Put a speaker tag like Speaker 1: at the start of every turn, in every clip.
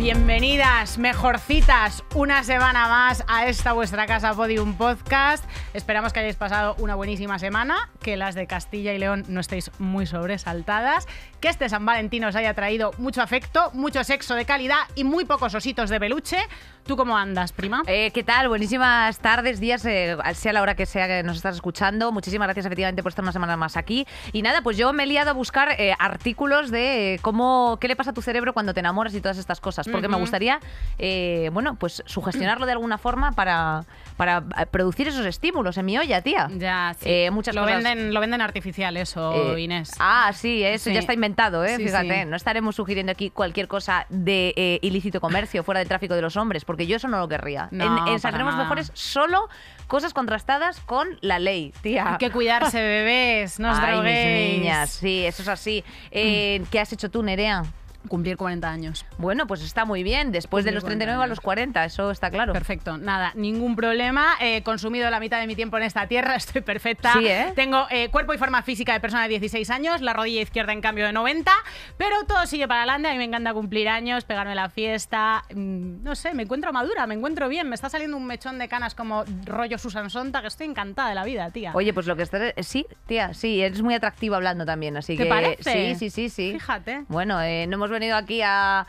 Speaker 1: Bienvenidas, mejorcitas, una semana más a esta vuestra casa Podium Podcast. Esperamos que hayáis pasado una buenísima semana, que las de Castilla y León no estéis muy sobresaltadas, que este San Valentín os haya traído mucho afecto, mucho sexo de calidad y muy pocos ositos
Speaker 2: de peluche. ¿Tú cómo andas, prima? Eh, ¿Qué tal? Buenísimas tardes, días, eh, sea la hora que sea que nos estás escuchando. Muchísimas gracias, efectivamente, por estar una semana más aquí. Y nada, pues yo me he liado a buscar eh, artículos de cómo, qué le pasa a tu cerebro cuando te enamoras y todas estas cosas porque me gustaría, eh, bueno, pues sugestionarlo de alguna forma para, para eh, producir esos estímulos en mi olla, tía. Ya, sí. Eh, muchas lo Venden,
Speaker 1: lo venden artificial eso, Inés.
Speaker 2: Ah, sí, eso ya está inventado, ¿eh? Fíjate, no estaremos sugiriendo aquí cualquier cosa de ilícito comercio fuera del tráfico de los hombres, porque yo eso no lo querría. No, en, Mejores solo cosas contrastadas con la ley, tía. Hay que cuidarse, bebés, no os Ay, niñas, sí, eso es así. Mm. ¿Qué has hecho tú, Nerea? Cumplir 40 años. Bueno, pues está muy bien. Después de los 39 a los 40, eso está claro. Perfecto, nada,
Speaker 1: ningún problema. He consumido la mitad de mi tiempo en esta tierra, estoy perfecta. Sí, ¿eh? Tengo eh, cuerpo y forma física de persona de 16 años, la rodilla izquierda en cambio de 90, pero todo sigue para adelante. A mí me encanta cumplir años, pegarme la fiesta. Mm, no sé, me encuentro madura, me encuentro bien. Me está saliendo un mechón de canas como rollo Susan Sontag, que estoy encantada de la vida, tía. Oye,
Speaker 2: pues lo que estás. Eh, sí, tía, sí, eres muy atractiva hablando también, así que. Parece? Sí, sí, sí, sí. Fíjate. Bueno, eh, no hemos venido aquí a,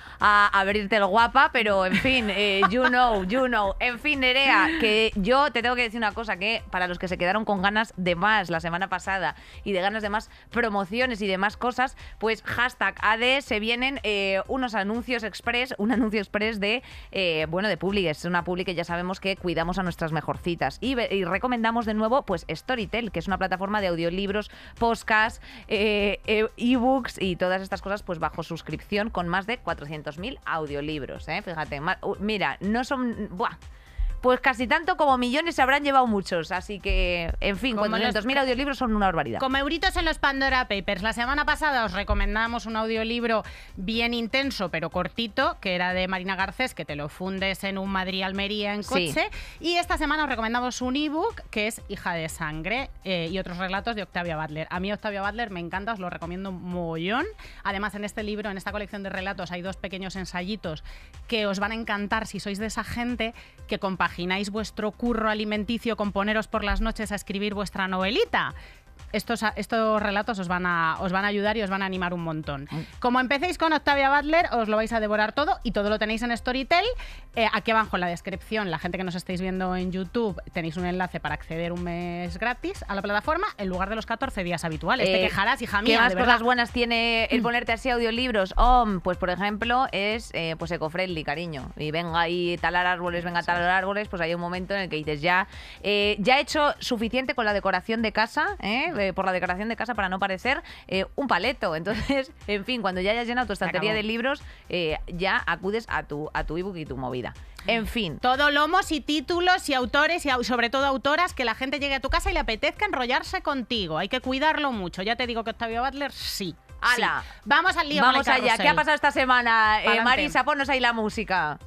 Speaker 2: abrirte el guapa, pero en fin, eh, you know, you know. En fin, Nerea, que yo te tengo que decir una cosa, que para los que se quedaron con ganas de más la semana pasada y de ganas de más promociones y demás cosas, pues hashtag AD se vienen eh, unos anuncios express, un anuncio express de, eh, bueno, de Public, es una Public que ya sabemos que cuidamos a nuestras mejorcitas. Y, y recomendamos de nuevo, pues Storytel, que es una plataforma de audiolibros, podcasts, ebooks y todas estas cosas, pues bajo suscripción con más de 400.000 audiolibros. ¿eh? Fíjate, mira, no son... Buah, pues casi tanto como millones se habrán llevado muchos. Así que, en fin, cuando 2.000 audiolibros son una barbaridad. Como euritos en los Pandora Papers. La semana pasada os
Speaker 1: recomendamos un audiolibro bien intenso, pero cortito, que era de Marina Garcés, que te lo fundes en un Madrid-Almería en coche. Y esta semana os recomendamos un ebook que es Hija de Sangre eh, y otros relatos de Octavia Butler. A mí Octavia Butler me encanta, os lo recomiendo mollón. Además, en este libro, en esta colección de relatos, hay dos pequeños ensayitos que os van a encantar si sois de esa gente que comparte imagináis vuestro curro alimenticio con poneros por las noches a escribir vuestra novelita? estos, relatos os van, a, os van a ayudar y os van a animar un montón. Mm. Como empecéis con Octavia Butler, os lo vais a devorar todo y todo lo tenéis en Storytel. Eh, aquí abajo en la descripción, la gente que nos estáis viendo en YouTube, tenéis un enlace para acceder un mes gratis a la plataforma en lugar de los 14 días habituales. Te eh, quejarás, hija mía. ¿Qué más cosas
Speaker 2: buenas tiene el mm. ponerte así audiolibros? Oh, pues por ejemplo, es eh, pues eco cariño. Y venga y talar árboles, venga a talar árboles, pues hay un momento en el que dices ya, ya he hecho suficiente con la decoración de casa, ¿eh? por la decoración de casa para no parecer eh, un paleto. Entonces, en fin, cuando ya hayas llenado tu estantería de libros, eh, ya acudes a tu, a tu ebook y tu movida. En fin. Todo lomos y títulos y autores y sobre todo autoras que la gente llegue
Speaker 1: a tu casa y le apetezca enrollarse contigo. Hay que cuidarlo mucho. Ya te digo que Octavio Butler sí. ¡Hala!
Speaker 2: Vamos al lío. Vamos allá. ¿Qué ha pasado esta semana? Eh, Marisa, Ponos ahí la música.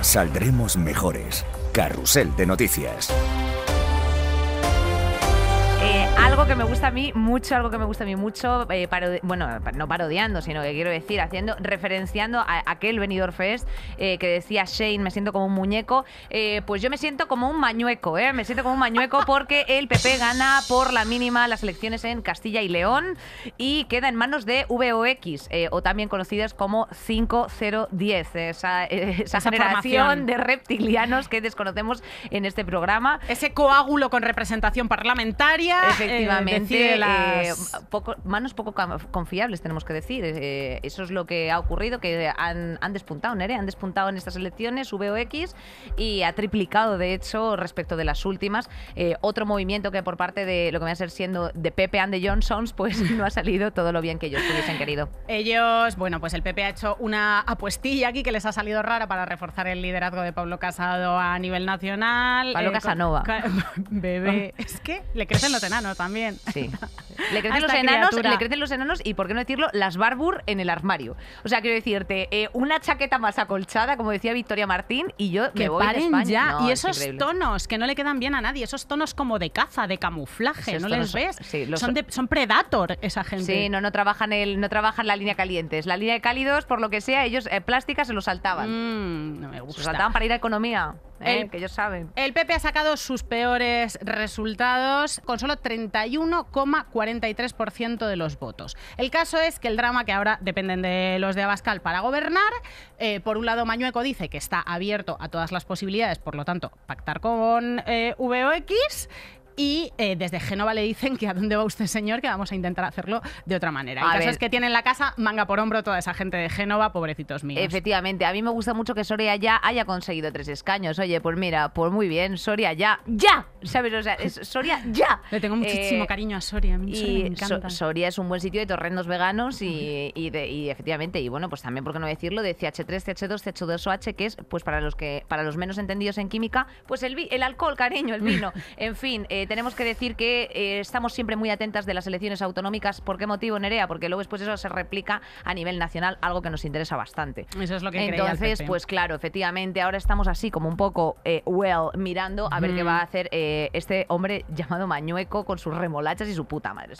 Speaker 3: Saldremos mejores. Carrusel de noticias
Speaker 2: que me gusta a mí mucho, algo que me gusta a mí mucho, eh, bueno, no parodiando, sino que quiero decir, haciendo, referenciando a aquel venidor Fest eh, que decía Shane, me siento como un muñeco, eh, pues yo me siento como un mañueco, Me siento como un mañueco porque el PP gana por la mínima las elecciones en Castilla y León y queda en manos de VOX, o también conocidas como 5010, esa, generación de reptilianos que desconocemos en este programa. Ese coágulo
Speaker 1: con representación parlamentaria. Efectivamente eh,
Speaker 2: manos poco confiables, tenemos que decir. Eh, eso es lo que ha ocurrido, que han, despuntado, Nere, han despuntado en estas elecciones VOX y ha triplicado, de hecho, respecto de las últimas. Eh, otro movimiento que por parte de lo que va a ser siendo de Pepe and the Johnsons, pues no ha salido todo lo bien que ellos hubiesen querido.
Speaker 1: Ellos, bueno, pues el PP ha hecho una apuestilla aquí que les ha salido rara para reforzar el liderazgo de Pablo Casado a nivel nacional. Pablo Casanova. bebé.
Speaker 2: es que le crecen los enanos también. Le crecen, los enanos, y, por qué no decirlo, las barbur en el armario. O sea, quiero decirte, eh, una chaqueta más acolchada, como decía Victoria Martín, y yo me voy paren España. y esos tonos que no le quedan bien a nadie, esos tonos
Speaker 1: como de caza, de camuflaje, ¿no les ves? son, predator esa
Speaker 2: gente. Sí, no, no trabajan el, no trabajan la línea caliente. la línea de cálidos, por lo que sea, ellos eh, plásticas se los saltaban.
Speaker 3: Mm, se saltaban
Speaker 2: para ir a economía el, PP ha sacado sus peores
Speaker 1: resultados con solo 31,43% de los votos. El caso es que el drama que ahora dependen de los de Abascal para gobernar, eh, por un lado Mañueco dice que está abierto a todas las posibilidades, por lo tanto pactar con eh, VOX y eh, desde Génova le dicen que a dónde va usted, señor, que vamos a intentar hacerlo de otra manera. A el es que tienen la casa manga por hombro toda esa gente de Génova, pobrecitos míos. Efectivamente,
Speaker 2: a mí me gusta mucho que Soria ya haya conseguido tres escaños. Oye, pues mira, pues muy bien, Soria ya, ya, ¿sabes? O sea, Soria ya. Le tengo muchísimo eh, cariño
Speaker 1: a Soria, a mí Soria
Speaker 2: Soria es un buen sitio de torrendos veganos y, efectivamente, y bueno, pues también, ¿por qué no decirlo? De CH3, CH2, CH2OH, que es, pues para los, que, para los menos entendidos en química, pues el, el alcohol, cariño, el vino, en fin, eh, eh, tenemos que decir que eh, estamos siempre muy atentas de las elecciones autonómicas. ¿Por qué motivo, Nerea? Porque luego después eso se replica a nivel nacional, algo que nos interesa bastante.
Speaker 1: Entonces, pues
Speaker 2: claro, efectivamente, ahora estamos así como un poco, eh, well, mirando a ver qué va a hacer este hombre llamado Mañueco con sus remolachas y su puta madre.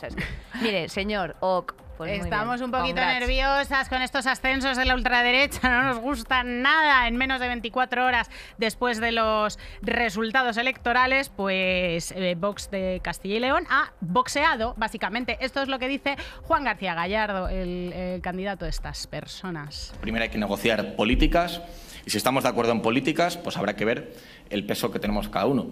Speaker 2: mire, señor, Oc pues
Speaker 1: estamos un poquito nerviosas con estos ascensos de la ultraderecha, no nos gusta nada. En menos de 24 horas después de los resultados electorales, pues eh, Vox de Castilla y León ha boxeado, básicamente. Esto es lo que dice Juan García Gallardo, el candidato de estas personas.
Speaker 3: Primero hay que negociar políticas y si estamos de acuerdo en políticas, pues habrá que ver el peso que tenemos cada uno.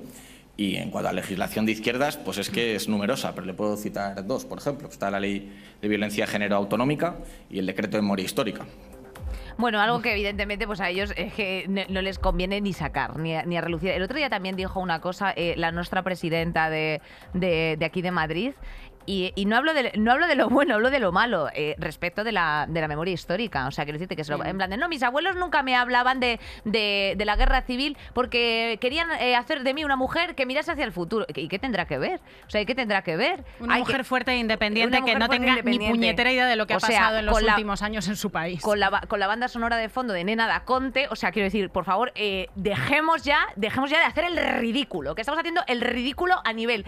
Speaker 3: Y en cuanto a legislación de izquierdas, pues es que es numerosa, pero le puedo citar dos, por ejemplo. Está la Ley de Violencia de Género Autonómica y el Decreto de Memoria Histórica,
Speaker 2: bueno, algo que evidentemente pues a ellos es que no, les conviene ni sacar, ni a, relucir. El otro día también dijo una cosa eh, la nuestra presidenta de, aquí de Madrid, y, no, hablo de, no hablo de lo bueno, hablo de lo malo eh, respecto de la, de la memoria histórica. O sea, quiero decirte que es lo, en plan de, no, mis abuelos nunca me hablaban de, la guerra civil porque querían eh, hacer de mí una mujer que mirase hacia el futuro. ¿Y qué tendrá que ver? O sea, ¿y qué tendrá que ver? Una mujer fuerte e independiente que no e tenga ni puñetera idea de lo que ha pasado en los últimos años en su país. Con la, con la banda sonora de fondo de Nena da Conte, o sea, quiero decir, por favor, eh, dejemos, ya, dejemos ya de hacer el ridículo, que estamos haciendo el ridículo a nivel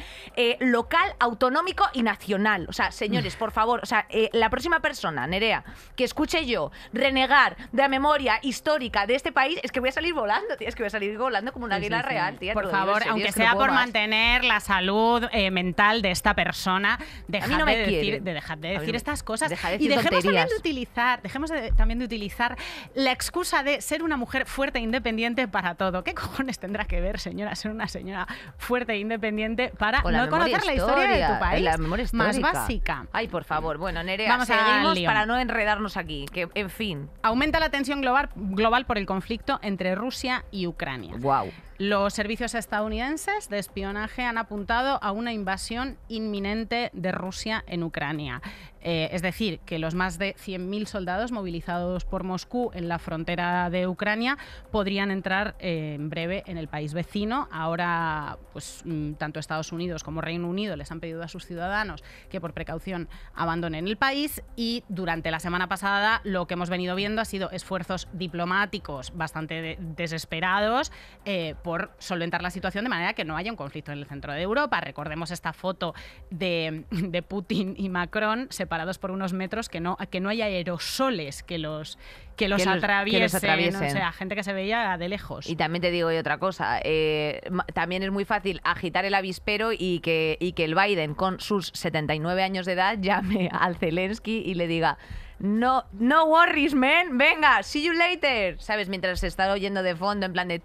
Speaker 2: local, autonómico y nacional. O sea, señores, por favor, o sea, eh, la próxima persona, Nerea, que escuche yo renegar de la memoria histórica de este país, es que voy a salir volando, tía, es que voy a salir volando como una águila real, tía. Por favor, aunque sea por
Speaker 1: mantener la salud eh, mental de esta persona, dejad de, decir, estas cosas y dejemos también de utilizar, dejemos también de utilizar la excusa de ser una mujer fuerte e independiente para todo. ¿Qué cojones tendrá que ver, señora, ser una señora fuerte e independiente
Speaker 2: para no conocer la historia de tu país? más básica. Ay, por favor. Bueno, Nerea, Vamos seguimos para no enredarnos aquí. Que, en fin.
Speaker 1: Aumenta la tensión global, global por el conflicto entre Rusia y Ucrania. Wow. Los servicios estadounidenses de espionaje han apuntado a una invasión inminente de Rusia en Ucrania. Eh, es decir, que los más de 100.000 soldados movilizados por Moscú en la frontera de Ucrania podrían entrar eh, en breve en el país vecino. Ahora, pues mm, tanto Estados Unidos como Reino Unido les han pedido a sus ciudadanos que por precaución abandonen el país y durante la semana pasada lo que hemos venido viendo ha sido esfuerzos diplomáticos bastante desesperados. Eh, por solventar la situación de manera que no haya un conflicto en el centro de Europa. Recordemos esta foto de, Putin y Macron separados por unos metros, que no, que no haya aerosoles que los, que los, atraviesen, O sea, gente que se
Speaker 2: veía de lejos. Y también te digo otra cosa, eh, también es muy fácil agitar el avispero y que, y que el Biden, con sus 79 años de edad, llame al Zelensky y le diga no, no worries, man. Venga, see you later. ¿Sabes? Mientras se está oyendo de fondo en plan de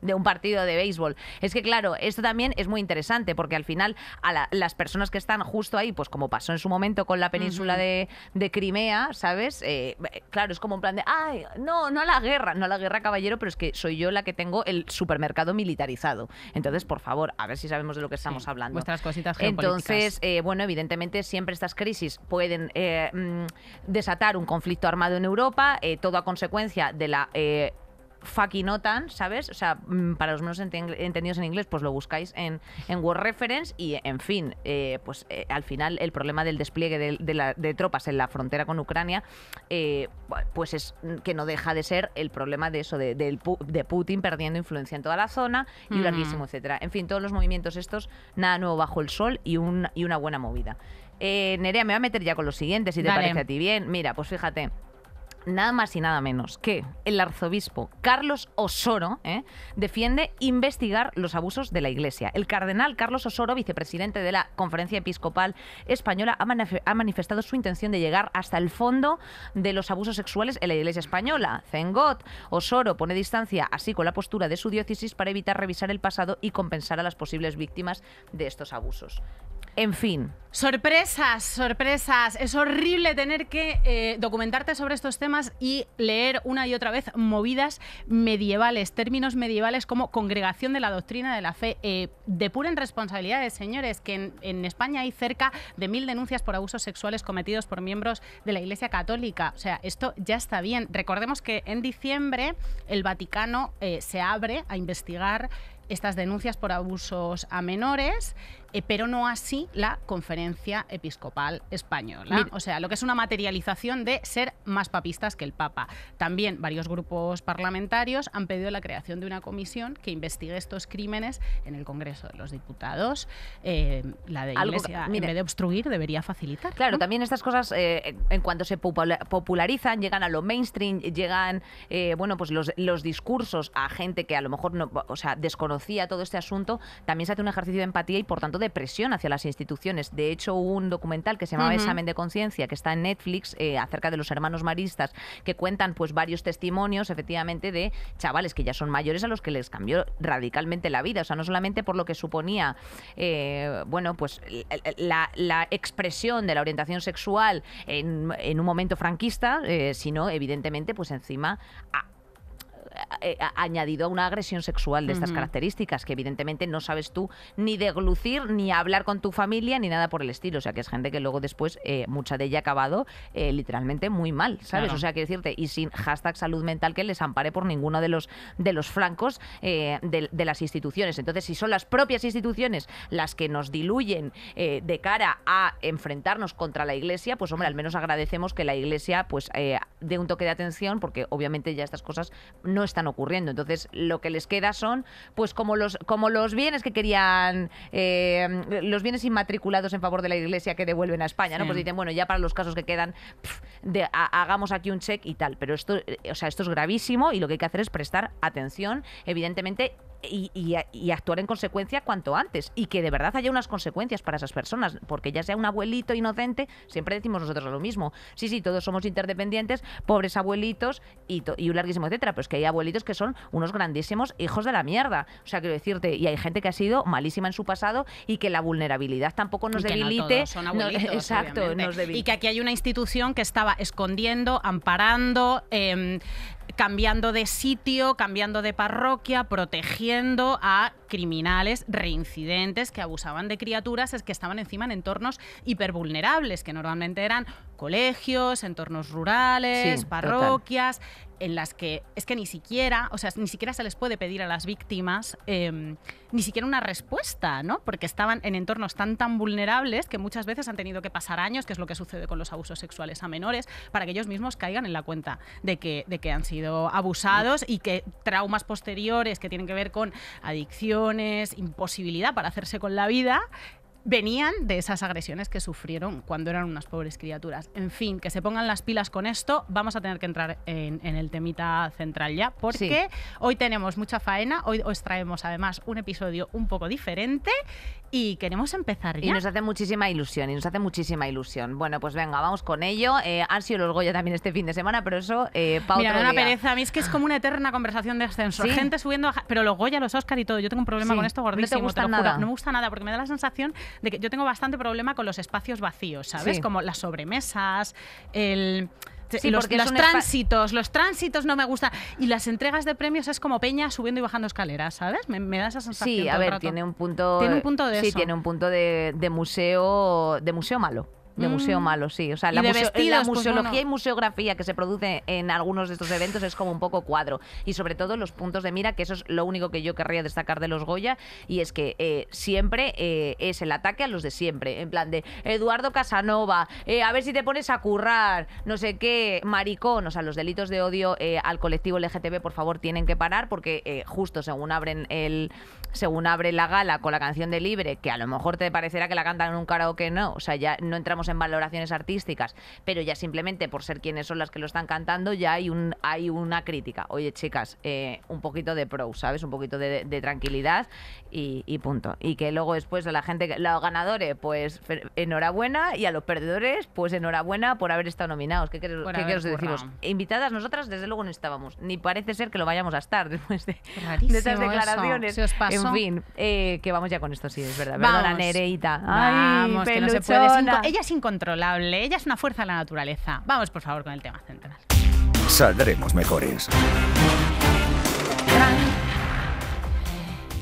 Speaker 2: de un partido de béisbol. Es que claro, esto también es muy interesante porque al final a las personas que están justo ahí, pues como pasó en su momento con la península de, Crimea, ¿sabes? Eh, claro, es como un plan de, ay, no, no a la guerra, no la guerra, caballero, pero es que soy yo la que tengo el supermercado militarizado. Entonces, por favor, a ver si sabemos de lo que estamos hablando. Vuestras cositas Entonces, eh, bueno, evidentemente siempre estas crisis pueden... Eh, Mm, desatar un conflicto armado en Europa, eh, todo a consecuencia de la eh, fucking OTAN, ¿sabes? O sea, mm, para los menos entendidos en inglés, pues lo buscáis en, Word Reference y, en fin, eh, pues eh, al final el problema del despliegue de, tropas en la frontera con Ucrania, pues es que no deja de ser el problema de eso, de, Putin perdiendo influencia en toda la zona y larguísimo, etcétera. En fin, todos los movimientos estos, nada nuevo bajo el sol y una buena movida. Eh, Nerea, me voy a meter ya con lo siguiente, si te parece a ti bien. Mira, pues fíjate nada más y nada menos que el arzobispo Carlos Osoro ¿eh? defiende investigar los abusos de la Iglesia. El cardenal Carlos Osoro, vicepresidente de la Conferencia Episcopal Española, ha, ha, manifestado su intención de llegar hasta el fondo de los abusos sexuales en la Iglesia española. Zengot Osoro pone distancia así con la postura de su diócesis para evitar revisar el pasado y compensar a las posibles víctimas de estos abusos. En fin.
Speaker 1: Sorpresas, sorpresas. Es horrible tener que eh, documentarte sobre estos temas y leer una y otra vez movidas medievales, términos medievales como congregación de la doctrina de la fe. Eh, depuren responsabilidades, señores, que en, España hay cerca de mil denuncias por abusos sexuales cometidos por miembros de la Iglesia Católica. O sea, esto ya está bien. Recordemos que en diciembre el Vaticano eh, se abre a investigar estas denuncias por abusos a menores, eh, pero no así la Conferencia Episcopal Española. O sea, lo que es una materialización de ser más papistas que el Papa. También varios grupos parlamentarios han pedido la creación de una comisión que investigue estos crímenes en el Congreso de los Diputados. Eh, la de en vez de obstruir, debería facilitar.
Speaker 2: Claro, también estas cosas, eh, en cuanto se popularizan, llegan a lo mainstream, llegan, bueno, pues los, discursos a gente que a lo mejor no, o sea, desconoce todo este asunto, también se hace un ejercicio de empatía y por tanto de presión hacia las instituciones. De hecho, un documental que se llamaba Examen de Conciencia, que está en Netflix, eh, acerca de los hermanos maristas, que cuentan pues varios testimonios, efectivamente, de chavales que ya son mayores a los que les cambió radicalmente la vida. O sea, no solamente por lo que suponía, eh, bueno, pues la, expresión de la orientación sexual en, un momento franquista, eh, sino evidentemente, pues encima... A, eh, eh, añadido a una agresión sexual de estas características, que evidentemente no sabes tú ni deglucir, ni hablar con tu familia, ni nada por el estilo. O sea, que es gente que luego después, eh, mucha de ella ha acabado literalmente muy mal, ¿sabes? O sea, quiero decirte, y sin hashtag salud mental que les ampare por ninguno de los, de los francos de, de, las instituciones. Entonces, si son las propias instituciones las que nos diluyen de cara a enfrentarnos contra la Iglesia, pues hombre, al menos agradecemos que la Iglesia pues dé un toque de atención, porque obviamente ya estas cosas no están ocurriendo. Entonces, lo que les queda son, pues como los, como los bienes que querían, eh, los bienes inmatriculados en favor de la Iglesia que devuelven a España, ¿no? Pues dicen, bueno, ya para los casos que quedan, hagamos aquí un check y tal. Pero esto, eh, o sea, esto es gravísimo y lo que hay que hacer es prestar atención, evidentemente, y, actuar en consecuencia cuanto antes y que de verdad haya unas consecuencias para esas personas, porque ya sea un abuelito inocente, siempre decimos nosotros lo mismo. Sí, sí, todos somos interdependientes, pobres abuelitos y, un larguísimo etcétera, pero es que hay abuelitos que son unos grandísimos hijos de la mierda. O sea, quiero decirte, y hay gente que ha sido malísima en su pasado y que la vulnerabilidad tampoco nos debilite. exacto, nos debilite. Y que
Speaker 1: aquí hay una institución que estaba escondiendo, amparando, em, cambiando de sitio, cambiando de parroquia, protegiendo a criminales reincidentes que abusaban de criaturas, es que estaban encima en entornos hipervulnerables, que normalmente eran colegios, entornos rurales, parroquias en las que es que ni siquiera, o sea, ni siquiera se les puede pedir a las víctimas em, ni siquiera una respuesta, ¿no? Porque estaban en entornos tan tan vulnerables que muchas veces han tenido que pasar años, que es lo que sucede con los abusos sexuales a menores, para que ellos mismos caigan en la cuenta de que, de que han sido abusados y que traumas posteriores que tienen que ver con adicciones, imposibilidad para hacerse con la vida, venían de esas agresiones que sufrieron cuando eran unas pobres criaturas. En fin, que se pongan las pilas con esto. Vamos a tener que entrar en, el temita central ya, porque hoy tenemos mucha faena. Hoy os traemos además un episodio un poco diferente
Speaker 2: y queremos empezar ya. Y nos hace muchísima ilusión, y nos hace muchísima ilusión. Bueno, pues venga, vamos con ello. Eh, han sido los Goya también este fin de semana, pero eso, eh, pa Mira, una
Speaker 1: pereza. A mí es que es como una eterna conversación de ascensor. Gente subiendo, pero los Goya, los Oscar y todo. Yo tengo un problema con esto gordísimo, no gusta Nada. No me gusta nada, porque me da la sensación de que yo tengo bastante problema con los espacios vacíos, ¿sabes? Como las sobremesas, el los, tránsitos, los tránsitos no me gustan. Y las entregas de premios es como peña subiendo y bajando escaleras, ¿sabes? Me, da esa sensación. Sí, a ver, tiene un
Speaker 2: punto. punto de museo, de museo malo. De museo mm. malo, sí. O sea, la, la pues museología y museografía que se produce en algunos de estos eventos es como un poco cuadro. Y sobre todo los puntos de mira, que eso es lo único que yo querría destacar de los Goya, y es que eh, siempre eh, es el ataque a los de siempre. En plan de Eduardo Casanova, eh, a ver si te pones a currar, no sé qué, maricón. O sea, los delitos de odio al colectivo LGTB, por favor, tienen que parar, porque justo según abren el. Según abre la gala con la canción de Libre, que a lo mejor te parecerá que la cantan en un karaoke, no. O sea, ya no entramos en valoraciones artísticas, pero ya simplemente por ser quienes son las que lo están cantando, ya hay, un, hay una crítica. Oye, chicas, eh, un poquito de pro, ¿sabes? Un poquito de, tranquilidad y, punto. Y que luego después a la gente, los ganadores, pues enhorabuena y a los perdedores, pues enhorabuena por haber estado nominados. ¿Qué, queréis qué, Invitadas nosotras, desde luego no estábamos, ni parece ser que lo vayamos a estar después de, estas declaraciones. En fin, eh, que vamos ya con esto, sí, es verdad. Vamos. Nereita. Ay, que no se incontrolable, ella es
Speaker 1: una fuerza de la naturaleza. Vamos, por favor, con el tema central.
Speaker 3: Saldremos mejores.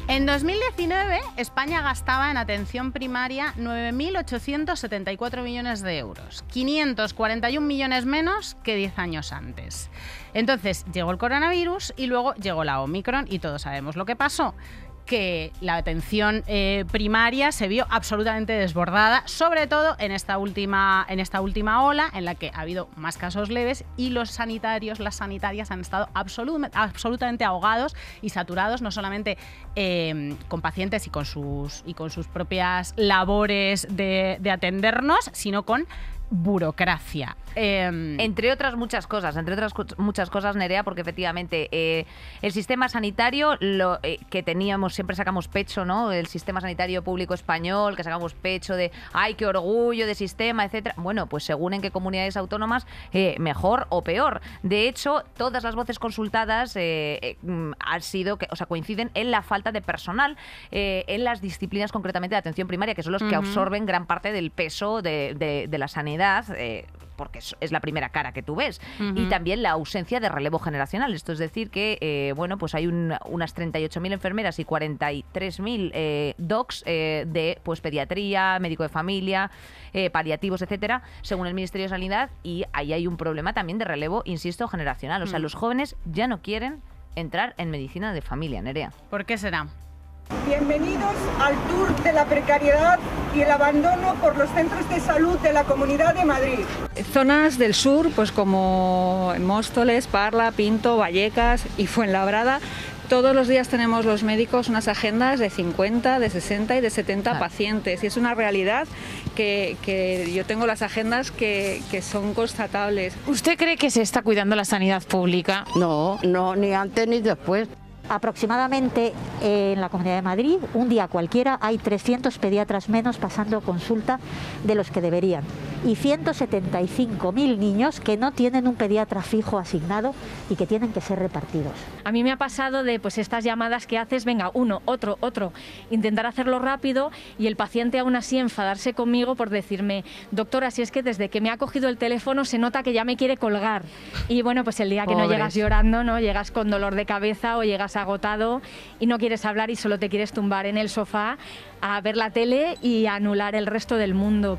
Speaker 1: En 2019, España gastaba en atención primaria 9.874 millones de euros, 541 millones menos que 10 años antes. Entonces llegó el coronavirus y luego llegó la Omicron y todos sabemos lo que pasó que la atención eh, primaria se vio absolutamente desbordada, sobre todo en esta, última, en esta última ola en la que ha habido más casos leves y los sanitarios, las sanitarias han estado absolutamente ahogados y saturados, no solamente em, con pacientes y con sus, y con sus propias labores de, de atendernos, sino con burocracia.
Speaker 2: Em, entre otras muchas cosas, entre otras muchas cosas, Nerea, porque efectivamente eh, el sistema sanitario lo, eh, que teníamos, siempre sacamos pecho, ¿no? El sistema sanitario público español, que sacamos pecho de, ay, qué orgullo de sistema, etcétera. Bueno, pues según en qué comunidades autónomas, eh, mejor o peor. De hecho, todas las voces consultadas mm, han sido, que, o sea, coinciden en la falta de personal en las disciplinas concretamente de atención primaria, que son los que absorben gran parte del peso de la sanidad. Eh, porque es la primera cara que tú ves. Y también la ausencia de relevo generacional. Esto es decir que, eh, bueno, pues hay unas 38.000 enfermeras y 43.000 eh, docs de pues, pediatría, médico de familia, paliativos, etcétera, según el Ministerio de Sanidad. Y ahí hay un problema también de relevo, insisto, generacional. O sea, mm. los jóvenes ya no quieren entrar en medicina de familia, Nerea. ¿Por qué será?
Speaker 3: Bienvenidos al Tour de la Precariedad y el Abandono por los Centros de Salud de la Comunidad de Madrid. Zonas del sur, pues como Móstoles, Parla, Pinto, Vallecas y Fuenlabrada, todos los días tenemos los médicos unas agendas de 50, de 60 y de 70 ah. pacientes. Y es una realidad que, yo tengo las agendas que, que, son constatables.
Speaker 1: ¿Usted cree que se está cuidando la sanidad pública? No, no, ni
Speaker 3: antes ni después aproximadamente eh, en la Comunidad de Madrid, un día cualquiera, hay 300 pediatras menos pasando consulta de los que deberían y 175.000 niños que no tienen un pediatra fijo asignado y que tienen que ser repartidos. A mí me ha pasado de pues estas llamadas que haces, venga, uno, otro, otro, intentar hacerlo rápido y el paciente aún así enfadarse conmigo por decirme, doctora, si es que desde que me ha cogido el teléfono se nota que ya me quiere colgar. Y bueno, pues el día que no llegas llorando, ¿no? Llegas con dolor de cabeza o llegas agotado y no quieres hablar y solo te quieres tumbar en el sofá a ver la tele y anular el resto del mundo.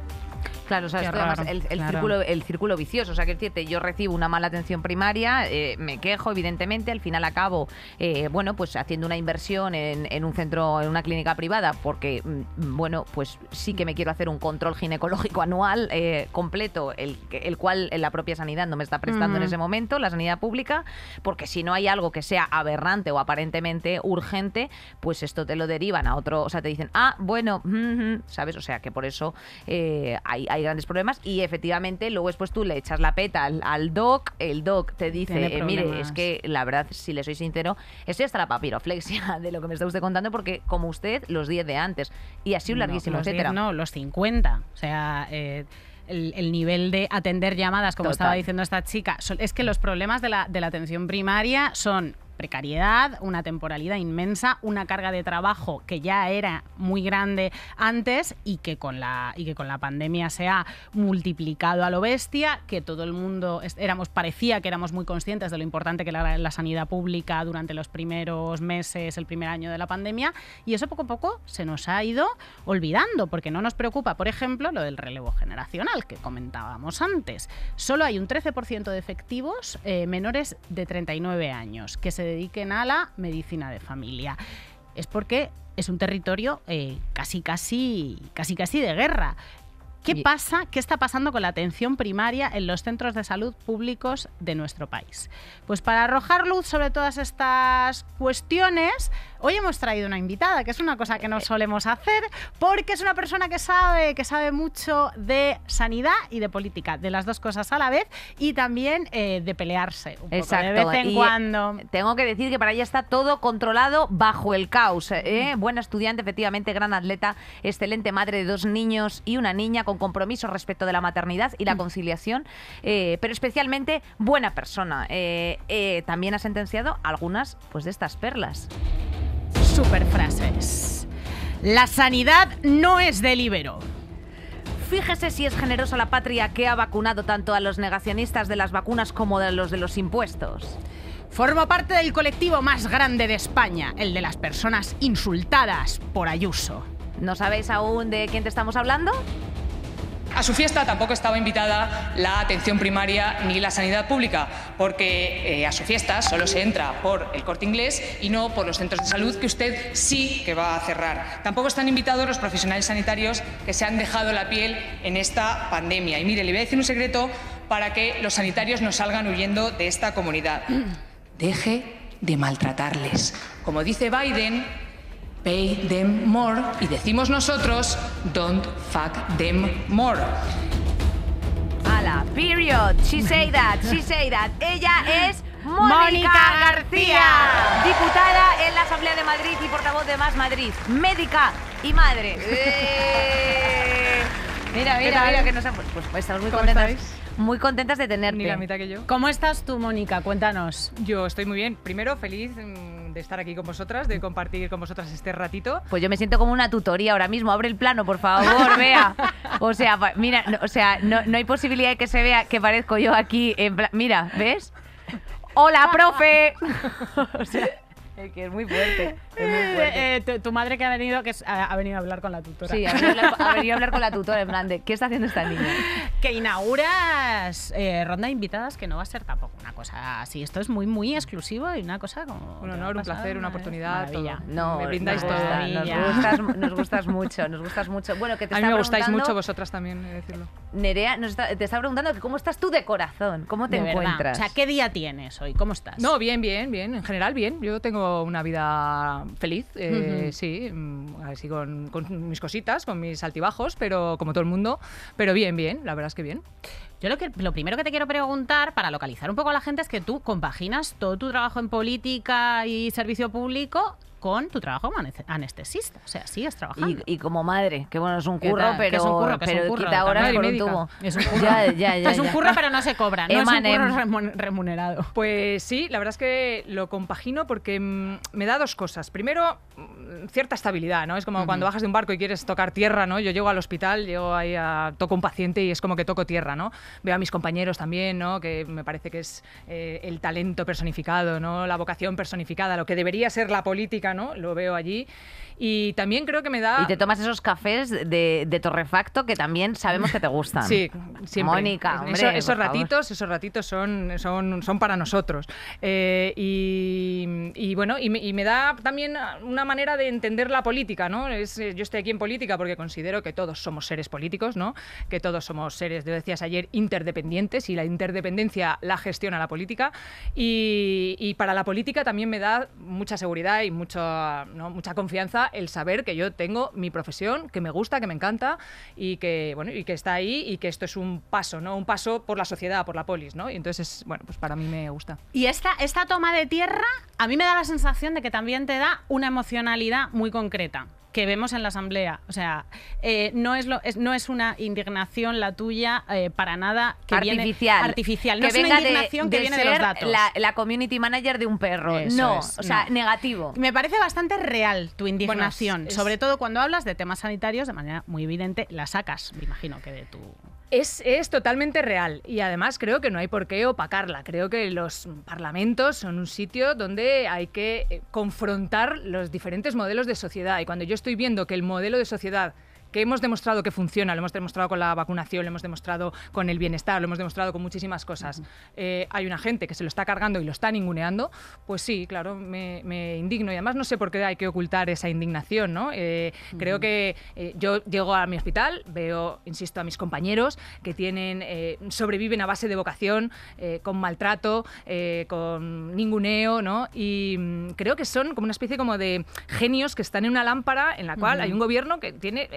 Speaker 3: Claro, o sea, además el, círculo,
Speaker 2: el círculo vicioso. O sea, que decirte, yo recibo una mala atención primaria, eh, me quejo, evidentemente, al final acabo, eh, bueno, pues haciendo una inversión en, un centro, en una clínica privada, porque, mm, bueno, pues sí que me quiero hacer un control ginecológico anual eh, completo, el, el cual eh, la propia sanidad no me está prestando en ese momento, la sanidad pública, porque si no hay algo que sea aberrante o aparentemente urgente, pues esto te lo derivan a otro, o sea, te dicen, ah, bueno, ¿sabes? O sea, que por eso hay grandes problemas y efectivamente luego después tú le echas la peta al, doc, el doc te dice, eh, mire, es que la verdad, si le soy sincero, estoy hasta la papiroflexia de lo que me está usted contando porque como usted, los 10 de antes y así un larguísimo, etcétera. no, los 50, o sea... Eh, el, nivel de
Speaker 1: atender llamadas, como estaba diciendo esta chica, es que los problemas de la, de la atención primaria son precariedad, una temporalidad inmensa, una carga de trabajo que ya era muy grande antes y que con la, y que con la pandemia se ha multiplicado a lo bestia, que todo el mundo éramos, parecía que éramos muy conscientes de lo importante que era la sanidad pública durante los primeros meses, el primer año de la pandemia, y eso poco a poco se nos ha ido olvidando, porque no nos preocupa, por ejemplo, lo del relevo generacional que comentábamos antes. Solo hay un 13% de efectivos eh, menores de 39 años que se dediquen a la medicina de familia. Es porque es un territorio eh, casi, casi, casi, casi de guerra. ¿Qué pasa? ¿Qué está pasando con la atención primaria en los centros de salud públicos de nuestro país? Pues para arrojar luz sobre todas estas cuestiones, Hoy hemos traído una invitada, que es una cosa que no eh. solemos hacer, porque es una persona que sabe, que sabe mucho de sanidad y de política, de las dos cosas a la vez, y también eh, de pelearse un poco de vez en eh, cuando.
Speaker 2: Tengo que decir que para ella está todo controlado bajo el caos. Mm. Buena estudiante, efectivamente, gran atleta, excelente madre de dos niños y una niña con compromiso respecto de la maternidad y la mm. conciliación, pero especialmente buena persona. también ha sentenciado algunas pues, de estas perlas. Superfrases. La sanidad no es delibero. Fíjese si es generosa la patria que ha vacunado tanto a los negacionistas de las vacunas como a los de los impuestos. Formo parte del colectivo más grande de España, el de las personas insultadas por Ayuso. ¿No sabéis aún de quién te estamos hablando?
Speaker 3: A su fiesta tampoco estaba invitada la atención primaria ni la sanidad pública, porque eh, a su fiesta solo se entra por el corte inglés y no por los centros de salud que usted sí que va a cerrar. Tampoco están invitados los profesionales sanitarios que se han dejado la piel en esta pandemia. Y mire, le voy a decir un secreto para que los sanitarios no salgan huyendo de esta comunidad. Mm. Deje de maltratarles. Como dice Biden, Pay them more. Y decimos nosotros, don't fuck them more. Ala,
Speaker 2: period. She say that, she say that. Ella es Mónica García, diputada en la Asamblea de Madrid y portavoz de Más Madrid, médica y madre. Eh. Mira, mira, mira, que nos han... Pues, pues, estamos muy contentas. muy contentas de tenerte. Ni la mitad que yo. ¿Cómo
Speaker 3: estás tú, Mónica? Cuéntanos. Yo estoy muy bien. Primero, feliz mm, de estar aquí con vosotras, de compartir con vosotras este ratito.
Speaker 2: Pues yo me siento como una tutoría ahora mismo. Abre el plano, por favor, vea. O sea, mira, no, o sea, no, hay posibilidad de que se vea que parezco yo aquí. En mira, ¿ves? Hola, profe.
Speaker 1: que es muy fuerte. Eh, tu, madre que ha venido, que ha, venido a hablar
Speaker 2: con la tutora. Sí, ha venido, a hablar con la tutora, en plan de, ¿qué está haciendo esta niña?
Speaker 1: Que inauguras eh, ronda de invitadas, que no va a ser tampoco una cosa así. Esto es muy, muy exclusivo y una
Speaker 2: cosa como... Un honor, un placer, una, oportunidad. Todo. No, me brindáis todo. Nos gustas, mucho, nos gustas mucho. Bueno, que te a mí me gustáis mucho vosotras también, decirlo. Nerea, te está preguntando cómo estás tú de corazón, cómo
Speaker 1: te encuentras. O sea, ¿qué día tienes hoy? ¿Cómo estás? No,
Speaker 3: bien, bien, bien. En general, bien. Yo tengo una vida feliz, eh, sí, mm, así con, mis cositas, con mis altibajos, pero como todo el mundo, pero bien, bien, la verdad es que bien. Yo lo, que, lo primero que te quiero preguntar, para localizar un poco a la gente, es que tú compaginas todo tu trabajo en
Speaker 1: política y servicio público con tu trabajo como anestesista. O sea, sigues trabajando. Y,
Speaker 2: y como madre, que bueno, es un curro, pero, es un curro, pero es un curro, quita horas por un tubo. Es un curro, ya, ya, ya, es un curro pero no se cobra. No es un
Speaker 3: curro remunerado. Pues sí, la verdad es que lo compagino porque mm, me da dos cosas. Primero, cierta estabilidad, ¿no? Es como cuando bajas de un barco y quieres tocar tierra, ¿no? Yo llego al hospital, llego ahí a, toco un paciente y es como que toco tierra, ¿no? Veo a mis compañeros también, ¿no? Que me parece que es eh, el talento personificado, ¿no? La vocación personificada, lo que debería ser la política, ¿no? Lo veo allí. Y también creo que me da... Y te tomas esos cafés de, torrefacto que también sabemos que te gustan. sí, siempre. Mónica, hombre, esos ratitos, esos ratitos son, son, son para nosotros. Eh, y, bueno, y me, da también una manera de entender la política, Es, eh, yo estoy aquí en política porque considero que todos somos seres políticos, ¿no? Que todos somos seres, yo decías ayer, interdependientes y la interdependencia la gestiona la política. Y, para la política también me da mucha seguridad y mucho, ¿no? mucha confianza el saber que yo tengo mi profesión, que me gusta, que me encanta y que, bueno, y que está ahí y que esto es un paso, ¿no? Un paso por la sociedad, por la polis, ¿no? Y entonces, bueno, pues para mí me gusta.
Speaker 1: Y esta, esta toma de tierra a mí me da la sensación de que también te da una emocionalidad muy concreta que vemos en la Asamblea. O sea, eh, no, es lo, es, no es una indignación la tuya eh, para nada artificial. artificial. No es una indignación que viene de los datos. La,
Speaker 2: la, community manager de un perro. Eso no, o sea, negativo. Me parece bastante real tu indignación, sobre todo cuando hablas de
Speaker 1: temas sanitarios de manera muy evidente. La sacas, me imagino que de tu
Speaker 3: es, totalmente real y además creo que no hay por qué opacarla. Creo que los parlamentos son un sitio donde hay que eh, confrontar los diferentes modelos de sociedad y cuando yo estoy viendo que el modelo de sociedad que hemos demostrado que funciona, lo hemos demostrado con la vacunación, lo hemos demostrado con el bienestar, lo hemos demostrado con muchísimas cosas, eh, hay una gente que se lo está cargando y lo está ninguneando, pues sí, claro, me, indigno. Y además no sé por qué hay que ocultar esa indignación, ¿no? Eh, creo que eh, yo llego a mi hospital, veo, insisto, a mis compañeros que tienen, sobreviven a base de vocación, con maltrato, con ninguneo, ¿no? Y mm, creo que son como una especie como de genios que están en una lámpara en la cual hay un gobierno que tiene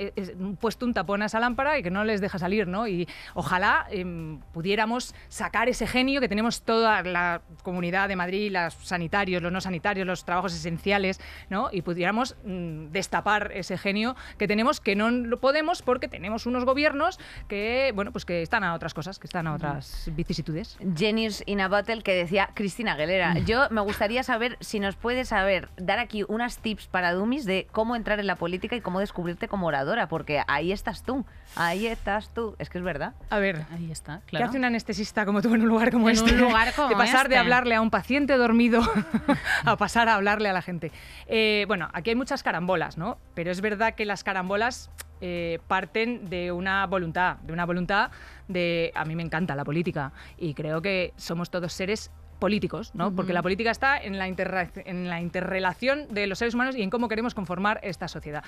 Speaker 3: puesto un tapón a esa lámpara y que no les deja salir, ¿no? Y ojalá em, pudiéramos sacar ese genio que tenemos toda la comunidad de Madrid, los sanitarios, los no sanitarios, los trabajos esenciales, ¿no? Y pudiéramos mm, destapar ese genio que tenemos, que no lo podemos porque tenemos unos gobiernos que, bueno, pues que están a otras cosas, que están a otras vicisitudes.
Speaker 2: Genius in a bottle que decía Cristina Aguilera. Mm. Yo me gustaría saber si nos puedes saber, dar aquí unas tips para Dumis de cómo entrar en la política y cómo descubrirte como oradora porque ahí estás tú, ahí estás tú. Es que es verdad. A ver, ahí está, claro. ¿Qué hace un
Speaker 3: anestesista como tú en un lugar como este? en Un este? lugar como de pasar de este. hablarle a un paciente dormido a pasar a hablarle a la gente. Eh, bueno, aquí hay muchas carambolas, ¿no? Pero es verdad que las carambolas eh, parten de una voluntad, de una voluntad de a mí me encanta la política y creo que somos todos seres políticos, ¿no? Porque la política está en la, interrelación de los seres humanos y en cómo queremos conformar esta sociedad.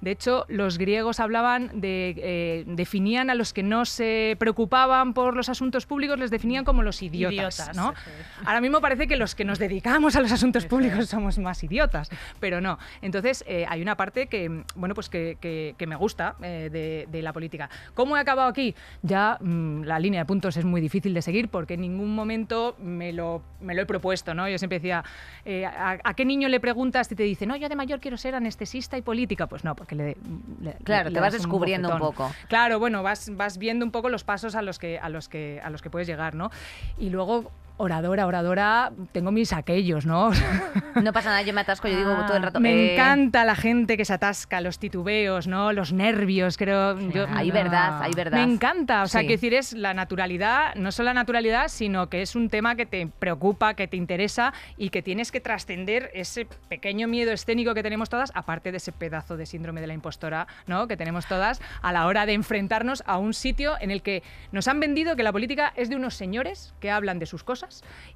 Speaker 3: De hecho, los griegos hablaban de, eh, definían a los que no se preocupaban por los asuntos públicos, les definían como los idiotas, Ahora mismo parece que los que nos dedicamos a los asuntos públicos somos más idiotas, pero no. Entonces, eh, hay una parte que, bueno, pues que, me gusta eh, de, la política. ¿Cómo he acabado aquí? Ya mm, la línea de puntos es muy difícil de seguir porque en ningún momento me lo me lo he propuesto, ¿no? Yo siempre decía, eh, ¿a, qué niño le preguntas y te dice, no, yo de mayor quiero ser anestesista y política? Pues no, porque le... claro, te vas descubriendo un, poco. Claro, bueno, vas, vas viendo un poco los pasos a los que, a los que, a los que puedes llegar, ¿no? Y luego oradora, oradora, tengo mis aquellos, ¿no?
Speaker 2: No pasa nada, yo me atasco, yo digo ah, todo el rato. Me eh. encanta la
Speaker 3: gente que se atasca, los titubeos, ¿no? Los nervios, creo. yo, hay verdad, ah, hay verdad. Me encanta, o sea, que decir es la naturalidad, no solo la naturalidad, sino que es un tema que te preocupa, que te interesa y que tienes que trascender ese pequeño miedo escénico que tenemos todas, aparte de ese pedazo de síndrome de la impostora, ¿no? Que tenemos todas a la hora de enfrentarnos a un sitio en el que nos han vendido que la política es de unos señores que hablan de sus cosas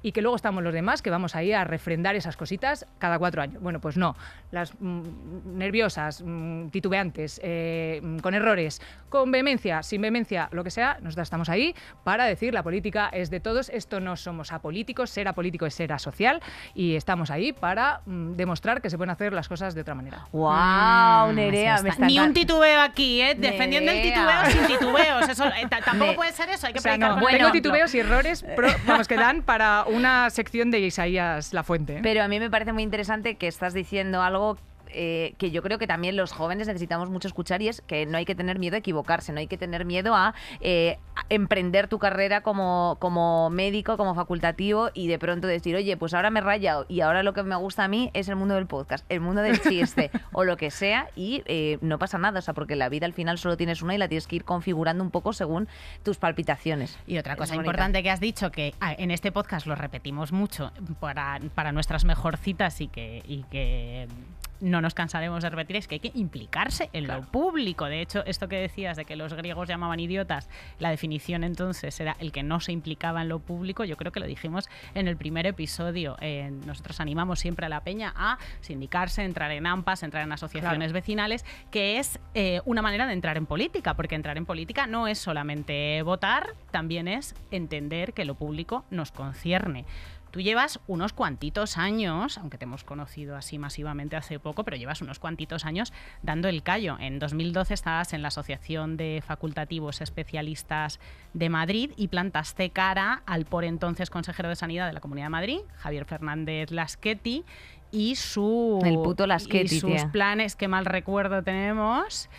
Speaker 3: y que luego estamos los demás que vamos ahí a refrendar esas cositas cada cuatro años. Bueno, pues no. Las mm, nerviosas, mm, titubeantes, eh, mm, con errores, con vehemencia, sin vehemencia, lo que sea, nosotras estamos ahí para decir la política es de todos, esto no somos apolíticos, ser apolítico es ser asocial y estamos ahí para demostrar que se pueden hacer las cosas de otra manera. ¡Wow! Ni un titubeo aquí, ¿eh? Defendiendo el titubeo sin titubeos. Eh, tampoco puede ser eso, hay que o Tengo titubeos y errores, vamos, que dan para una sección de Isaías La Fuente. ¿eh? Pero a mí
Speaker 2: me parece muy interesante que estás diciendo algo eh, que yo creo que también los jóvenes necesitamos mucho escuchar y es que no hay que tener miedo a equivocarse, no hay que tener miedo eh, a, emprender tu carrera como, como médico, como facultativo y de pronto decir, oye, pues ahora me he rayado y ahora lo que me gusta a mí es el mundo del podcast, el mundo del chiste o lo que sea y eh, no pasa nada, o sea, porque la vida al final solo tienes una y la tienes que ir configurando un poco según tus palpitaciones. Y otra cosa importante
Speaker 1: que has dicho, que ah, en este podcast lo repetimos mucho para, nuestras mejorcitas y que no nos cansaremos de repetir, es que hay que implicarse en lo público. De hecho, esto que decías de que los griegos llamaban idiotas, la definición entonces era el que no se implicaba en lo público. Yo creo que lo dijimos en el primer episodio. Eh, nosotros animamos siempre a la peña a sindicarse, entrar en AMPAs, entrar en asociaciones vecinales, que es eh, una manera de entrar en política, porque entrar en política no es solamente votar, también es entender que lo público nos concierne. Tú llevas unos cuantitos años, aunque te hemos conocido así masivamente hace poco, pero llevas unos cuantitos años dando el callo. En 2012 estabas en la Asociación de Facultativos Especialistas de Madrid y plantaste cara al por entonces consejero de Sanidad de la Comunidad de Madrid, Javier Fernández Laschetti, y su sus planes que mal recuerdo tenemos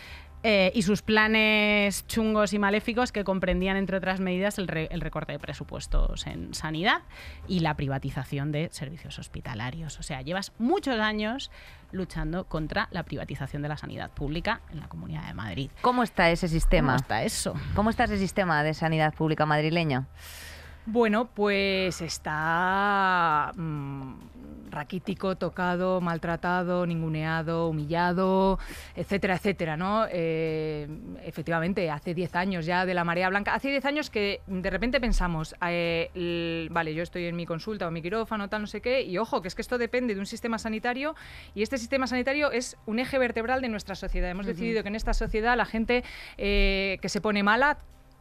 Speaker 1: eh, y sus planes chungos y maléficos que comprendían, entre otras medidas, el, recorte de presupuestos en sanidad y la privatización de servicios hospitalarios. O sea, llevas muchos años luchando contra la privatización de la sanidad pública en la
Speaker 2: Comunidad de Madrid. ¿Cómo está ese sistema? ¿Cómo está eso? ¿Cómo está ese sistema de sanidad pública madrileña?
Speaker 3: Bueno, pues está... Mm, raquítico, tocado, maltratado, ninguneado, humillado, etcétera, etcétera, ¿no? Eh, efectivamente, hace 10 años ya de la marea blanca, hace 10 años que de repente pensamos, eh, vale, yo estoy en mi consulta o mi quirófano, tal, no sé qué, y ojo, que es que esto depende de un sistema sanitario y este sistema sanitario es un eje vertebral de nuestra sociedad. Hemos decidido que en esta sociedad la gente eh, que se pone mala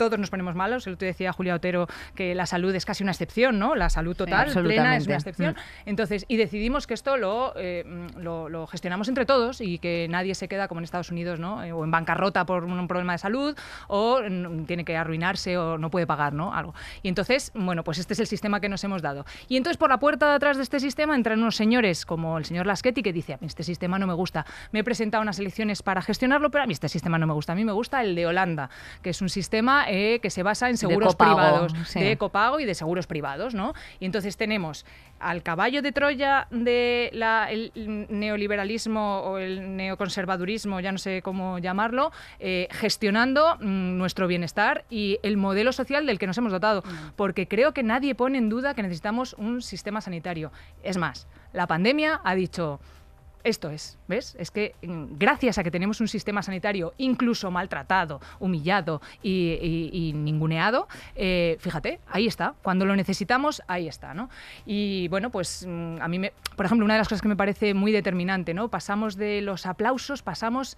Speaker 3: todos nos ponemos malos. El otro decía Julia Otero que la salud es casi una excepción, ¿no? La salud total, plena, es una excepción. Entonces, y decidimos que esto eh, mm, lo, gestionamos entre todos y que nadie se queda como en Estados Unidos, ¿no? Eh, o en bancarrota por un problema de salud, o mm, tiene que arruinarse o no puede pagar, ¿no? Algo. Y entonces, bueno, pues este es el sistema que nos hemos dado. Y entonces, por la puerta de atrás de este sistema entran unos señores como el señor Laschetti que dice, a mí este sistema no me gusta. Me he presentado unas elecciones para gestionarlo, pero a mí este sistema no me gusta. A mí me gusta el de Holanda, que es un sistema eh, que se basa en seguros privados, de copago y de seguros privados, ¿no? Y entonces tenemos al caballo de Troya de neoliberalismo o el neoconservadurismo, ya no sé cómo llamarlo, eh, gestionando mm, nuestro bienestar y el modelo social del que nos hemos dotado, mm. porque creo que nadie pone en duda que necesitamos un sistema sanitario. Es más, la pandemia ha dicho esto es, ¿ves? Es que mm, gracias a que tenemos un sistema sanitario incluso maltratado, humillado y, ninguneado, eh, fíjate, ahí está. Cuando lo necesitamos, ahí está, ¿no? Y bueno, pues mm, a mí, me, por ejemplo, una de las cosas que me parece muy determinante, ¿no? Pasamos de los aplausos, pasamos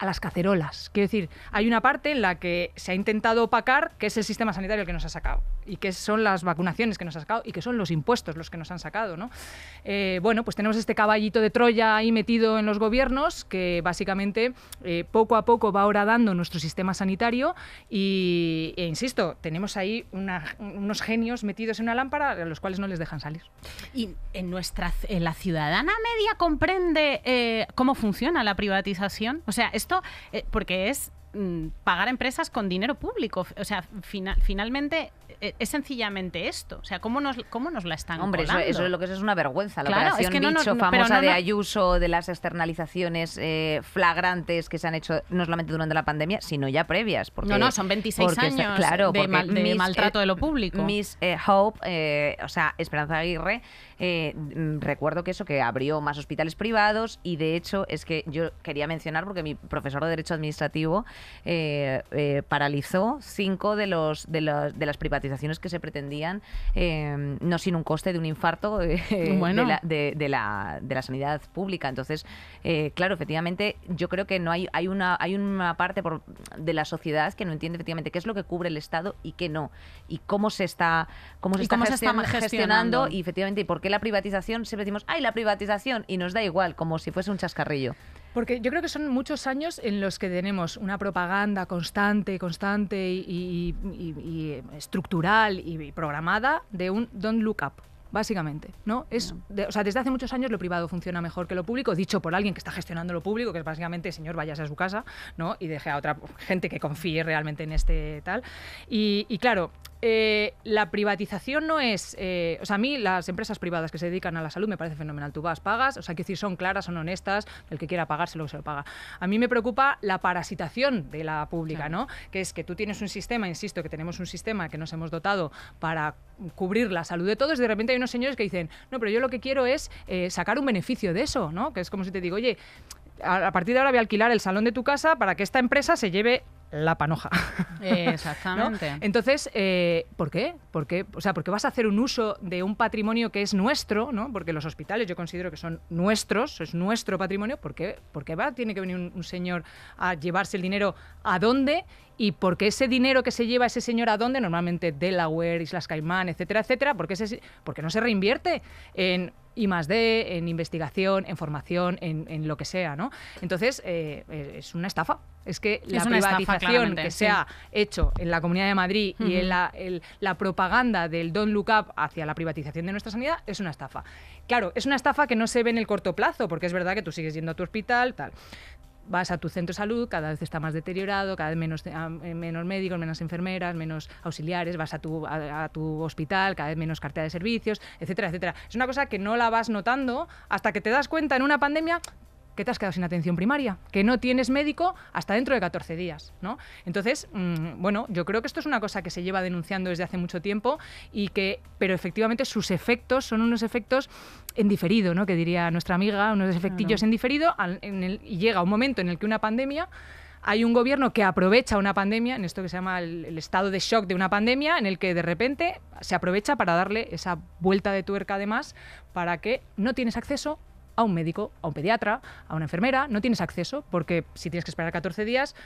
Speaker 3: a las cacerolas. Quiero decir, hay una parte en la que se ha intentado opacar que es el sistema sanitario el que nos ha sacado y que son las vacunaciones que nos ha sacado y que son los impuestos los que nos han sacado. ¿no? Eh, bueno, pues tenemos este caballito de Troya ahí metido en los gobiernos que básicamente eh, poco a poco va ahora dando nuestro sistema sanitario y, e insisto, tenemos ahí unos genios metidos en una lámpara a los cuales no les dejan salir. Y en nuestra la
Speaker 1: ciudadana media comprende eh, cómo funciona la privatización. O sea, eh, porque es mm, pagar empresas con dinero público. O sea, finalmente e, es sencillamente esto. O sea, ¿cómo nos, cómo nos la están Hombre, eso, es lo que
Speaker 2: es, una vergüenza. La operación famosa de Ayuso, de las externalizaciones eh, flagrantes que se han hecho no solamente durante la pandemia, sino ya previas. no, no, son 26 años claro, de, maltrato eh, de lo público. Miss eh, Hope, o sea, Esperanza Aguirre, mm, recuerdo que eso, que abrió más hospitales privados y de hecho es que yo quería mencionar, porque mi profesor de Derecho Administrativo paralizó cinco de, los, de, de las privatizaciones privatizaciones que se pretendían, em, no sin un coste de un infarto eh, de, la, de, la, sanidad pública. Entonces, eh, claro, efectivamente, yo creo que no hay, hay, una, hay una parte de la sociedad que no entiende efectivamente qué es lo que cubre el Estado y qué no, y cómo se está, cómo se está, gestionando, y efectivamente, y por qué la privatización, siempre decimos, ¡ay, la privatización! y nos da igual, como si fuese un chascarrillo.
Speaker 3: Porque yo creo que son muchos años en los que tenemos una propaganda constante, constante y, estructural y programada de un don't look up básicamente, ¿no? Es o sea, desde hace muchos años lo privado funciona mejor que lo público, dicho por alguien que está gestionando lo público, que es básicamente, señor, váyase a su casa, ¿no? Y deje a otra gente que confíe realmente en este tal. y claro, eh, la privatización no es. Eh, o sea, a mí las empresas privadas que se dedican a la salud me parece fenomenal. Tú vas, pagas, o sea, que decir, son claras, son honestas, el que quiera pagárselo se lo paga. A mí me preocupa la parasitación de la pública, ¿no? Que es que tú tienes un sistema, insisto, que tenemos un sistema que nos hemos dotado para cubrir la salud de todos, y de repente hay unos señores que dicen, no, pero yo lo que quiero es eh, sacar un beneficio de eso, ¿no? Que es como si te digo, oye, a, partir de ahora voy a alquilar el salón de tu casa para que esta empresa se lleve la panoja. Exactamente. Entonces, eh, ¿por qué? ¿Por qué? O sea, porque vas a hacer un uso de un patrimonio que es nuestro, ¿no? Porque los hospitales yo considero que son nuestros, es nuestro patrimonio. ¿Por qué, va? Tiene que venir un, señor a llevarse el dinero a dónde y porque ese dinero que se lleva ese señor a dónde, normalmente Delaware, Islas Caimán, etcétera, etcétera, porque, ese, no se reinvierte en y en investigación, en formación, en, lo que sea, ¿no? Entonces, eh, eh, es una estafa. Es que la que se ha hecho en la Comunidad de Madrid y en la, propaganda del Don't Look Up hacia la privatización de nuestra sanidad es una estafa. Claro, es una estafa que no se ve en el corto plazo, porque es verdad que tú sigues yendo a tu hospital, tal vas a tu centro de salud, cada vez está más deteriorado, cada vez menos, ah, eh, menos médicos, menos enfermeras, menos auxiliares, vas a tu, a tu hospital, cada vez menos cartera de servicios, etcétera, etcétera. Es una cosa que no la vas notando hasta que te das cuenta en una pandemia que te has quedado sin atención primaria, que no tienes médico hasta dentro de 14 días. ¿no? Entonces, mm, bueno, yo creo que esto es una cosa que se lleva denunciando desde hace mucho tiempo y que, pero efectivamente sus efectos son unos efectos en diferido, ¿no? que diría nuestra amiga, unos efectillos en diferido, y llega un momento en el que una pandemia hay un gobierno que aprovecha una pandemia, en esto que se llama el, el, estado de shock de una pandemia, en el que de repente se aprovecha para darle esa vuelta de tuerca además para que no tienes acceso, a un médico, a un pediatra, a una enfermera, no tienes acceso porque si tienes que esperar 14 días,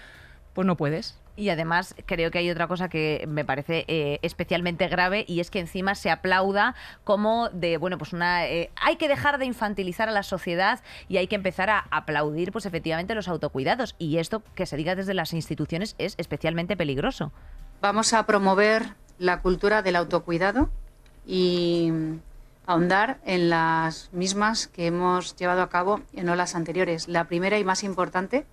Speaker 3: pues no puedes. Y además creo
Speaker 2: que hay otra cosa que me parece eh, especialmente grave y es que encima se aplauda como de, bueno, pues una... Eh, hay que dejar de infantilizar a la sociedad y hay que empezar a aplaudir pues efectivamente los autocuidados. Y esto que se diga desde las instituciones es especialmente peligroso. Vamos a promover la cultura del autocuidado y ahondar en las mismas que hemos llevado a cabo en olas anteriores. La primera y más importante,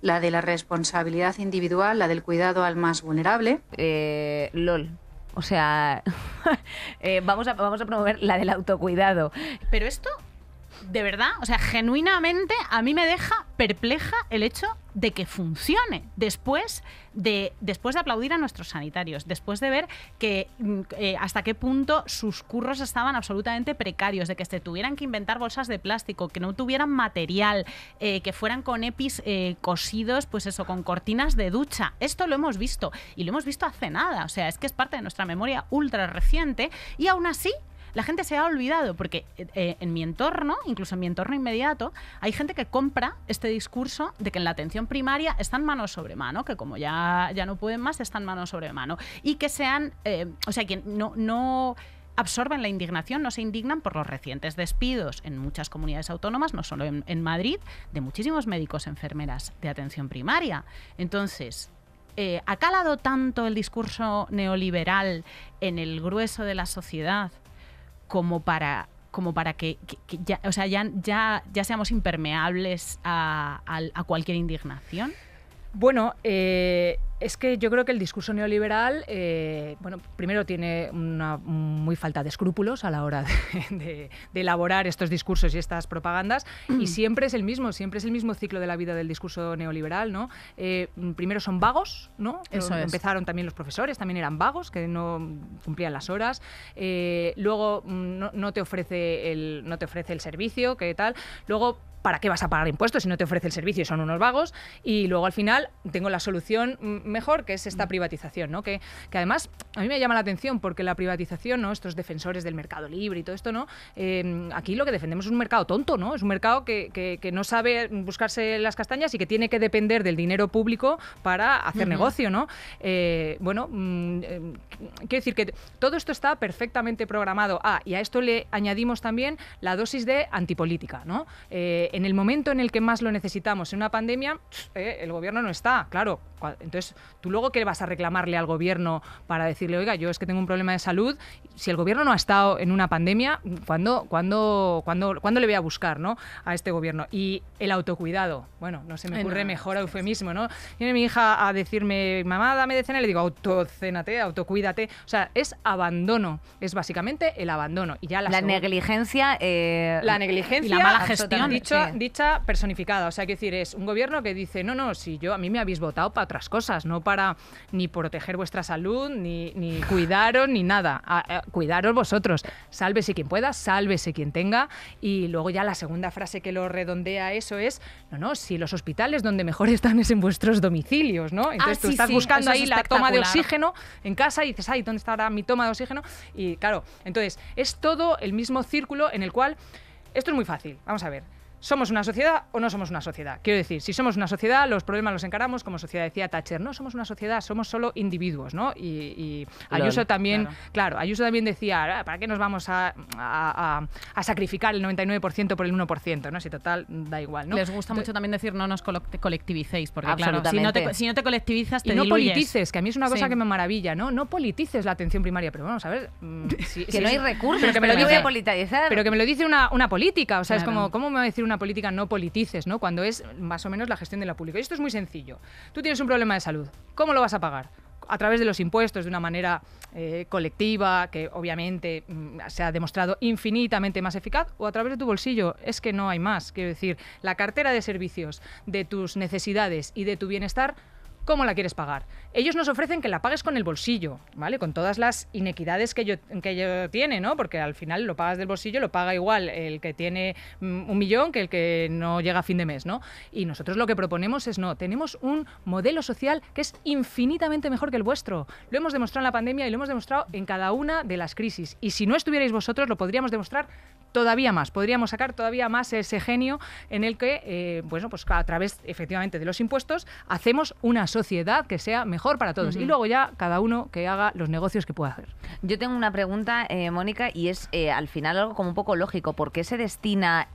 Speaker 2: la de la responsabilidad individual, la del cuidado al más vulnerable. Eh, LOL. O sea, eh, vamos, a, vamos a promover la del autocuidado.
Speaker 1: Pero esto de verdad, o sea, genuinamente a mí me deja perpleja el hecho de que funcione después de, después de aplaudir a nuestros sanitarios, después de ver que mm, eh, hasta qué punto sus curros estaban absolutamente precarios, de que se tuvieran que inventar bolsas de plástico, que no tuvieran material, eh, que fueran con EPIs eh, cosidos, pues eso, con cortinas de ducha. Esto lo hemos visto y lo hemos visto hace nada, o sea, es que es parte de nuestra memoria ultra reciente y aún así la gente se ha olvidado, porque eh, en mi entorno, incluso en mi entorno inmediato, hay gente que compra este discurso de que en la atención primaria están mano sobre mano, que como ya, ya no pueden más, están mano sobre mano. Y que sean, eh, o sea, que no... no absorben la indignación, no se indignan por los recientes despidos en muchas comunidades autónomas, no solo en, Madrid, de muchísimos médicos, enfermeras de atención primaria. Entonces, eh, ¿ha calado tanto el discurso neoliberal en el grueso de la sociedad como para como para que, ya, o sea, ya, seamos impermeables a cualquier indignación?
Speaker 3: Bueno, eh, es que yo creo que el discurso neoliberal, eh, bueno, primero tiene una muy falta de escrúpulos a la hora de, elaborar estos discursos y estas propagandas, y mm. siempre es el mismo, siempre es el mismo ciclo de la vida del discurso neoliberal, ¿no? Eh, primero son vagos, ¿no? Eso Empezaron también los profesores, también eran vagos, que no cumplían las horas. luego mm, no, te ofrece el, no te ofrece el servicio, qué tal. Luego ¿para qué vas a pagar impuestos si no te ofrece el servicio? Son unos vagos. Y luego al final tengo la solución mejor, que es esta mm. privatización, ¿no? Que, además a mí me llama la atención porque la privatización, ¿no? Estos defensores del mercado libre y todo esto, ¿no? Em, aquí lo que defendemos es un mercado tonto, ¿no? Es un mercado que, no sabe buscarse las castañas y que tiene que depender del dinero público para hacer negocio, ¿no? Eh, bueno, mm, eh, quiero decir que todo esto está perfectamente programado. Ah, y a esto le añadimos también la dosis de antipolítica, ¿no? Eh, en el momento en el que más lo necesitamos, en una pandemia, eh, el gobierno no está, claro. Entonces, tú luego qué vas a reclamarle al gobierno para decirle, oiga, yo es que tengo un problema de salud, si el gobierno no ha estado en una pandemia, ¿cuándo, le voy a buscar ¿no? a este gobierno? Y el autocuidado, bueno, no se me ocurre mejor eufemismo, ¿no? Viene mi hija a decirme, mamá, dame de cena, le digo, autocénate, autocuídate. O sea, es abandono, es básicamente el abandono. Y ya la, negligencia. Eh, la negligencia. Y la mala gestión dicha, personificada. O sea, que decir, es un gobierno que dice, no, no, si yo a mí me habéis votado para otras cosas, no para ni proteger vuestra salud, ni, cuidaros, ni nada. cuidaros vosotros. Sálvese quien pueda, sálvese quien tenga. Y luego ya la segunda frase que lo redondea eso es, no, no, si los hospitales donde mejor están es en vuestros domicilios, ¿no? Ah, entonces tú estás buscando ahí la toma de oxígeno en casa y dices, ay, ¿dónde estará mi toma de oxígeno? Y claro, entonces es todo el mismo círculo en el cual... Esto es muy fácil, vamos a ver. ¿Somos una sociedad o no somos una sociedad? Quiero decir, si somos una sociedad, los problemas los encaramos, como sociedad decía Thatcher, no somos una sociedad, somos solo individuos, ¿no? Y, Ayuso también, claro. Ayuso también decía, ah, ¿para qué nos vamos a, sacrificar el 99% por el 1%, ¿no? Si total, da igual, ¿no? Les gusta mucho también decir, no nos colectivicéis, porque si no, te, si no te colectivizas, te y no politices, que a mí es una cosa que me maravilla, ¿no? No politices la atención primaria, pero vamos a ver... Mm, que no hay recursos, pero que me lo dice,
Speaker 2: politizar. Pero que
Speaker 3: me lo dice una, una política, o sea, es como, ¿cómo me va a decir una política no politices, ¿no? Cuando es más o menos la gestión de la pública. Y esto es muy sencillo. Tú tienes un problema de salud. ¿Cómo lo vas a pagar? a través de los impuestos de una manera eh, colectiva, que obviamente mm, se ha demostrado infinitamente más eficaz, o a través de tu bolsillo. Es que no hay más. Quiero decir, la cartera de servicios, de tus necesidades y de tu bienestar ¿Cómo la quieres pagar? Ellos nos ofrecen que la pagues con el bolsillo, ¿vale? Con todas las inequidades que yo tiene, ¿no? Porque al final lo pagas del bolsillo, lo paga igual el que tiene mm, un millón que el que no llega a fin de mes, ¿no? Y nosotros lo que proponemos es no, tenemos un modelo social que es infinitamente mejor que el vuestro. Lo hemos demostrado en la pandemia y lo hemos demostrado en cada una de las crisis. Y si no estuvierais vosotros, lo podríamos demostrar todavía más, podríamos sacar todavía más ese genio en el que, eh, bueno, pues a través efectivamente de los impuestos hacemos una sociedad que sea mejor para todos y luego ya cada uno que haga los negocios que pueda hacer.
Speaker 2: Yo tengo una pregunta, eh, Mónica, y es eh, al final algo como un poco lógico, ¿por qué se destina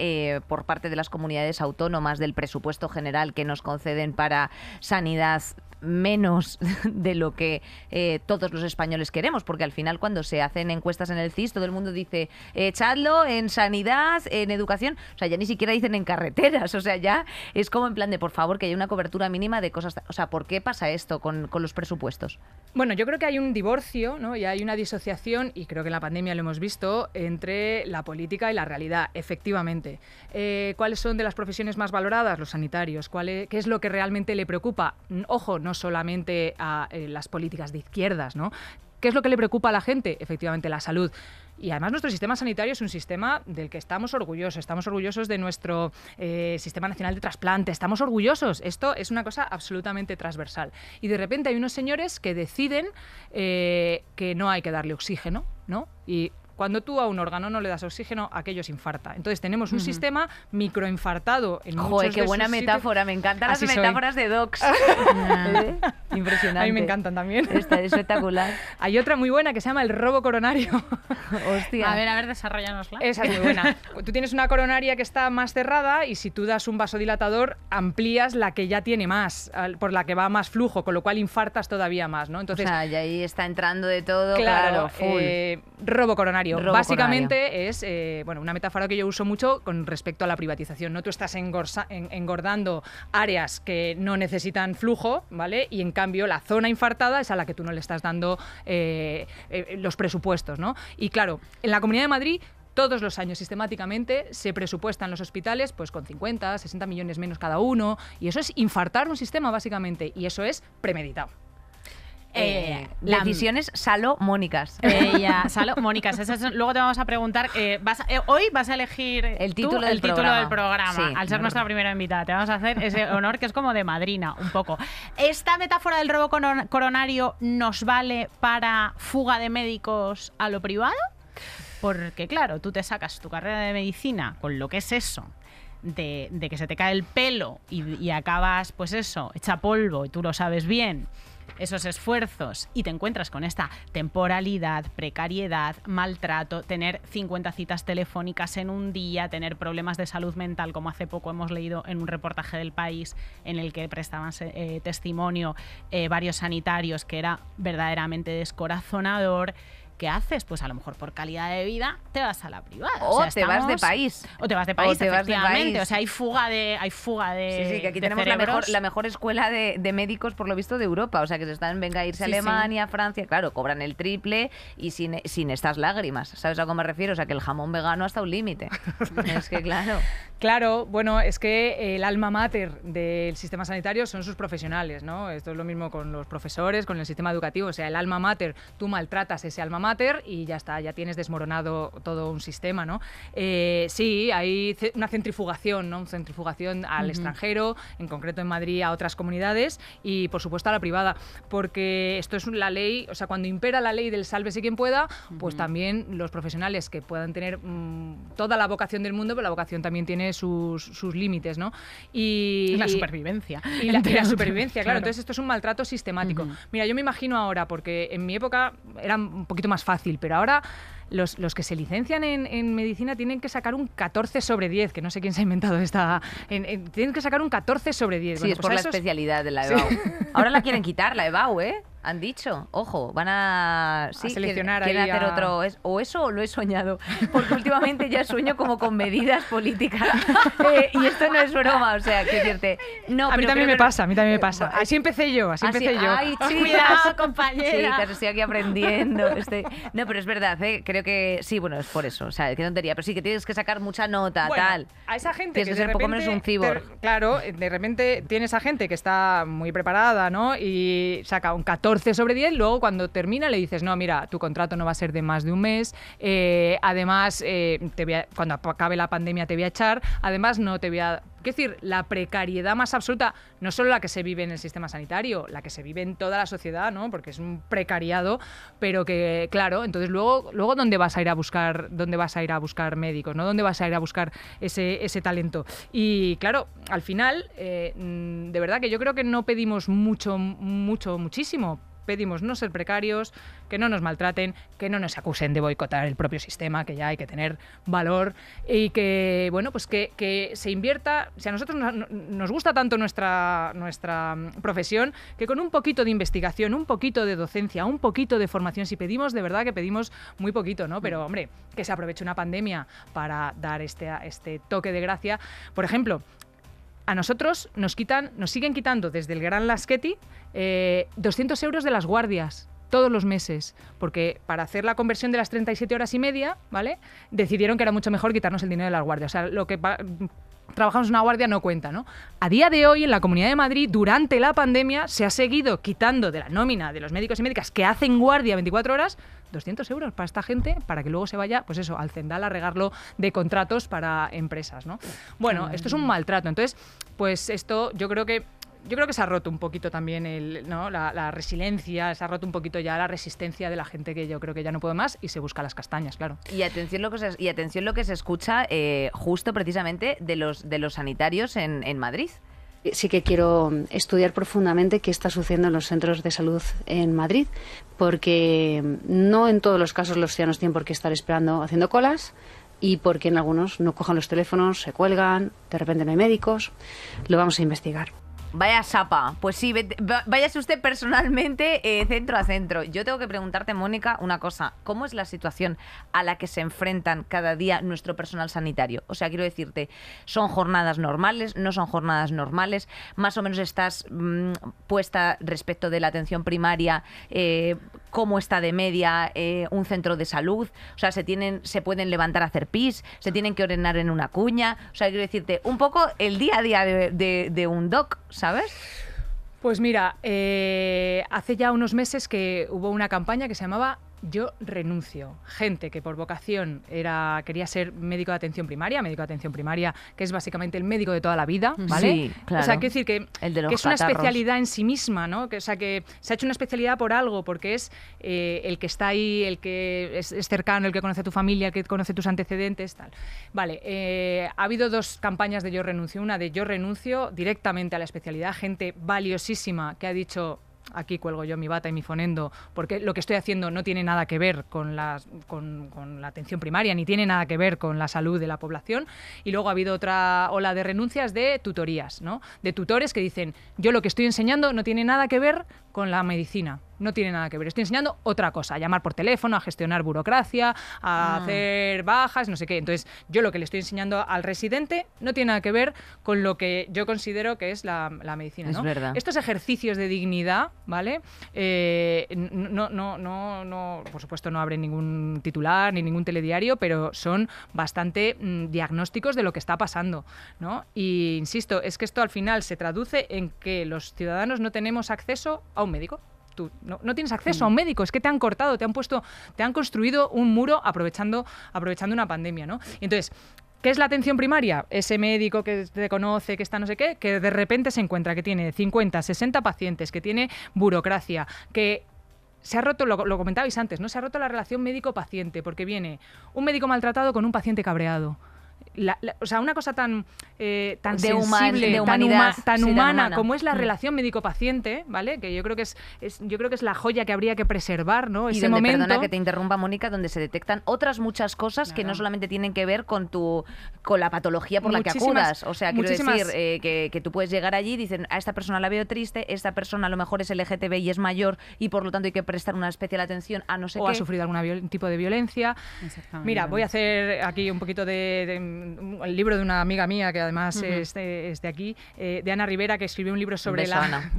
Speaker 2: por parte de las comunidades autónomas del presupuesto general que nos conceden para sanidad, menos de lo que eh, todos los españoles queremos, porque al final cuando se hacen encuestas en el CIS, todo el mundo dice, echadlo en sanidad, en educación, o sea, ya ni siquiera dicen en carreteras, o sea, ya es como en plan de, por favor, que haya una cobertura mínima de cosas, o sea, ¿por qué pasa esto con, los presupuestos?
Speaker 3: Bueno, yo creo que hay un divorcio y hay una disociación, y creo que en la pandemia lo hemos visto, entre la política y la realidad, efectivamente. Eh, ¿Cuáles son de las profesiones más valoradas? Los sanitarios. ¿Cuál ¿Qué es lo que realmente le preocupa? Ojo, no no solamente a eh, las políticas de izquierdas, ¿no? ¿Qué es lo que le preocupa a la gente? Efectivamente, la salud. Y además nuestro sistema sanitario es un sistema del que estamos orgullosos. Estamos orgullosos de nuestro eh, Sistema Nacional de Trasplante. Estamos orgullosos. Esto es una cosa absolutamente transversal. Y de repente hay unos señores que deciden eh, que no hay que darle oxígeno, ¿no? Y cuando tú a un órgano no le das oxígeno, aquello se infarta. Entonces tenemos un sistema microinfartado en Joder, qué buena metáfora, me encantan las metáforas de docs. ¿Eh? Impresionante. A mí me encantan también. Está espectacular. Hay otra muy buena que se llama el robo coronario. Hostia. A ver, a ver, desarrollanosla. Esa es muy buena. Tú tienes una coronaria que está más cerrada y si tú das un vasodilatador, amplías la que ya tiene más, por la que va más flujo, con lo cual infartas todavía más, ¿no? Entonces, o sea, y ahí está entrando de todo. Claro, eh, robo coronario Básicamente es eh, bueno, una metáfora que yo uso mucho con respecto a la privatización. ¿no? Tú estás engordando áreas que no necesitan flujo, ¿vale? Y en cambio la zona infartada es a la que tú no le estás dando eh, eh, los presupuestos, ¿no? Y claro, en la Comunidad de Madrid todos los años sistemáticamente se presupuestan los hospitales pues con 50, 60 millones menos cada uno y eso es infartar un sistema básicamente y eso es premeditado. Eh, eh, la... decisiones
Speaker 2: Mónicas, Ella,
Speaker 1: salomónicas. Eh, Mónicas. luego te vamos a preguntar. Eh, vas hoy vas a elegir el título, del, programa. al ser nuestra primera invitada, te vamos a hacer ese honor que es como de madrina, un poco. ¿Esta metáfora del robo coronario nos vale para fuga de médicos a lo privado? Porque, claro, tú te sacas tu carrera de medicina con lo que es eso. De, que se te cae el pelo y, acabas, pues eso, Echa polvo y tú lo sabes bien esos esfuerzos y te encuentras con esta temporalidad, precariedad, maltrato, tener 50 citas telefónicas en un día, tener problemas de salud mental, como hace poco hemos leído en un reportaje del país en el que prestaban eh, testimonio eh, varios sanitarios, que era verdaderamente descorazonador. ¿qué haces? Pues a lo mejor por calidad de vida te vas a la privada. O, sea, te vas de país. O te vas de país, efectivamente. O sea, hay fuga de, hay fuga de. Sí, sí, que aquí tenemos la
Speaker 2: mejor, escuela de, médicos, por lo visto, de Europa. O sea que se están, venga a irse a Alemania, Francia, claro, cobran el triple y sin, sin estas lágrimas. ¿Sabes a cómo me refiero? O sea que el jamón vegano hasta un límite. es que
Speaker 3: claro. Claro, bueno, es que el alma mater del sistema sanitario son sus profesionales, ¿no? Esto es lo mismo con los profesores, con el sistema educativo. O sea, el alma mater, tú maltratas ese alma mater y ya está, ya tienes desmoronado todo un sistema, ¿no? Eh, sí, hay una centrifugación, ¿no? Una centrifugación al extranjero, en concreto en Madrid a otras comunidades y por supuesto a la privada, porque esto es la ley, o sea, cuando impera la ley del sálvese quien pueda, pues también los profesionales que puedan tener mm, toda la vocación del mundo, pero la vocación también tiene sus, sus límites, ¿no? Y, la supervivencia. Y la, supervivencia, claro. Entonces esto es un maltrato sistemático. Mira, yo me imagino ahora, porque en mi época era un poquito más fácil, pero ahora los, que se licencian en, medicina tienen que sacar un 14 sobre 10, que no sé quién se ha inventado esta. tienen que sacar un 14 sobre 10. Sí, es pues por la especialidad de la EBAU.
Speaker 2: Ahora la quieren quitar, la EBAU, ¿eh? Han dicho, ojo, van a, sí, seleccionar hacer a... otro o eso o lo he soñado, porque últimamente ya sueño como con medidas políticas eh, y esto no es broma, o sea, que decirte, no. A mí también me
Speaker 3: pasa, a mí también me pasa. Eh, así empecé yo, así, empecé yo. Ay, chicas, compañera. estoy aquí aprendiendo.
Speaker 2: No, pero es verdad, eh, creo que sí, bueno, es por eso, o sea, qué tontería, pero sí que tienes que sacar mucha nota, bueno, tal.
Speaker 3: A esa gente tienes que, ser poco menos un cibor. claro, de repente tienes a gente que está muy preparada, ¿no? Y saca un 14 14 sobre 10, luego cuando termina le dices, no, mira, tu contrato no va a ser de más de un mes, eh, además, eh, cuando acabe la pandemia te voy a echar, además no te voy a Quiero decir, la precariedad más absoluta, no solo la que se vive en el sistema sanitario, la que se vive en toda la sociedad, ¿no? Porque es un precariado, pero que, claro, entonces luego, luego dónde vas a ir a buscar, dónde vas a ir a buscar médicos, ¿no? ¿Dónde vas a ir a buscar ese, ese talento? Y claro, al final, eh, mm, de verdad que yo creo que no pedimos mucho, mucho, muchísimo, pedimos no ser precarios, que no nos maltraten, que no nos acusen de boicotar el propio sistema, que ya hay que tener valor y que, bueno, pues que, se invierta, si a nosotros nos, gusta tanto nuestra, nuestra mm, profesión, que con un poquito de investigación, un poquito de docencia, un poquito de formación, si pedimos, de verdad que pedimos muy poquito, ¿no? Pero, hombre, que se aproveche una pandemia para dar este, este toque de gracia. Por ejemplo, a nosotros nos quitan, nos siguen quitando desde el Gran Laschetti 200 eh, euros de las guardias todos los meses, porque para hacer la conversión de las 37 horas y media, ¿vale? Decidieron que era mucho mejor quitarnos el dinero de las guardias. O sea, lo que trabajamos en una guardia no cuenta, ¿no? A día de hoy, en la Comunidad de Madrid, durante la pandemia, se ha seguido quitando de la nómina de los médicos y médicas que hacen guardia 24 horas 200 euros para esta gente, para que luego se vaya, pues eso, al cendal a regarlo de contratos para empresas, ¿no? Bueno, esto es un mm. maltrato. Entonces, pues esto yo creo que yo creo que se ha roto un poquito también ¿no? la, resiliencia, se ha roto un poquito ya la resistencia de la gente que yo creo que ya no puede más y se busca las castañas, claro. Y atención lo que se, y atención lo que se escucha eh, justo precisamente
Speaker 2: de los, de los sanitarios en, en Madrid. Eh, sí que quiero mm, estudiar profundamente qué está sucediendo en los centros de salud en Madrid, porque mm, no en todos los casos
Speaker 1: los ciudadanos tienen por qué estar esperando haciendo colas y porque en algunos no cojan los teléfonos, se cuelgan, de repente no hay médicos. Lo vamos a investigar.
Speaker 2: Vaya sapa. Pues sí, váyase usted personalmente eh, centro a centro. Yo tengo que preguntarte, Mónica, una cosa. ¿Cómo es la situación a la que se enfrentan cada día nuestro personal sanitario? O sea, quiero decirte, ¿son jornadas normales? ¿No son jornadas normales? ¿Más o menos estás mm, puesta respecto de la atención primaria eh, cómo está de media eh, un centro de salud, o sea, se tienen, se pueden levantar a hacer pis, se tienen que orenar en una cuña, o sea,
Speaker 3: quiero decirte, un poco el día a día de, un doc, ¿sabes? Pues mira, eh, hace ya unos meses que hubo una campaña que se llamaba yo renuncio. Gente que por vocación era, quería ser médico de atención primaria, médico de atención primaria, que es básicamente el médico de toda la vida, ¿vale? Sí, claro. O sea, quiero decir que, es una especialidad en sí misma, ¿no? o sea, que se ha hecho una especialidad por algo, porque es eh, el que está ahí, el que es, cercano, el que conoce a tu familia, el que conoce tus antecedentes, tal. Vale, eh, ha habido dos campañas de yo renuncio. Una de yo renuncio directamente a la especialidad, gente valiosísima que ha dicho aquí cuelgo yo mi bata y mi fonendo, porque lo que estoy haciendo no tiene nada que ver con la, atención primaria, ni tiene nada que ver con la salud de la población. Y luego ha habido otra ola de renuncias de tutorías, ¿no? de tutores que dicen, yo lo que estoy enseñando no tiene nada que ver con la medicina no tiene nada que ver. Estoy enseñando otra cosa, a llamar por teléfono, a gestionar burocracia, a ah. hacer bajas, no sé qué. Entonces, yo lo que le estoy enseñando al residente no tiene nada que ver con lo que yo considero que es la, medicina. Es ¿no? verdad. Estos ejercicios de dignidad, ¿vale? Eh, no, no, no, no, por supuesto no abre ningún titular ni ningún telediario, pero son bastante mm, diagnósticos de lo que está pasando, ¿no? Y insisto, es que esto al final se traduce en que los ciudadanos no tenemos acceso a un médico no, tienes acceso a mm. un médico, es que te han cortado, te han puesto, te han construido un muro aprovechando, aprovechando una pandemia, ¿no? entonces, ¿Qué es la atención primaria? Ese médico que te conoce, que está no sé qué, que de repente se encuentra que tiene 50, 60 pacientes, que tiene burocracia, que se ha roto, lo, lo comentabais antes, ¿no? Se ha roto la relación médico-paciente, porque viene un médico maltratado con un paciente cabreado o sea, una cosa tan, eh, tan sensible, tan, humana, como es la mm. relación médico-paciente, ¿vale? Que yo creo que es, yo creo que es la joya que habría que preservar, ¿no? Y Ese momento. Perdona que te
Speaker 2: interrumpa, Mónica, donde se detectan otras muchas cosas que no solamente tienen que ver con tu con la patología por la que acudas. O sea, quiero decir eh, que, que, tú puedes llegar allí y dicen a esta persona la veo triste, esta persona a lo mejor es LGTB y es mayor y por lo tanto hay que prestar una especial atención a no sé qué. O ha sufrido
Speaker 3: algún tipo de violencia. Mira, voy a hacer aquí un poquito de el libro de una amiga mía que además es, de, aquí, eh, de Ana Rivera, que escribió un libro sobre la...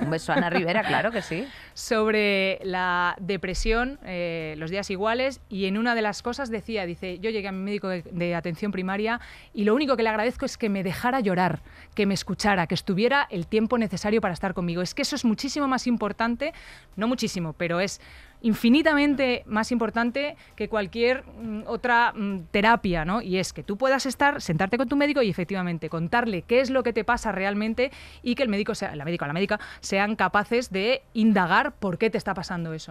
Speaker 3: un beso Ana Rivera, claro que sí. Sobre la depresión, eh, los días iguales, y en una de las cosas decía, dice, yo llegué a mi médico de atención primaria y lo único que le agradezco es que me dejara llorar, que me escuchara, que estuviera el tiempo necesario para estar conmigo. Es que eso es muchísimo más importante, no muchísimo, pero es infinitamente más importante que cualquier mm, otra mm, terapia, ¿no? Y es que tú puedas estar, sentarte con tu médico y efectivamente contarle qué es lo que te pasa realmente y que el médico, sea, la médica o la médica, sean capaces de indagar por qué te está pasando eso,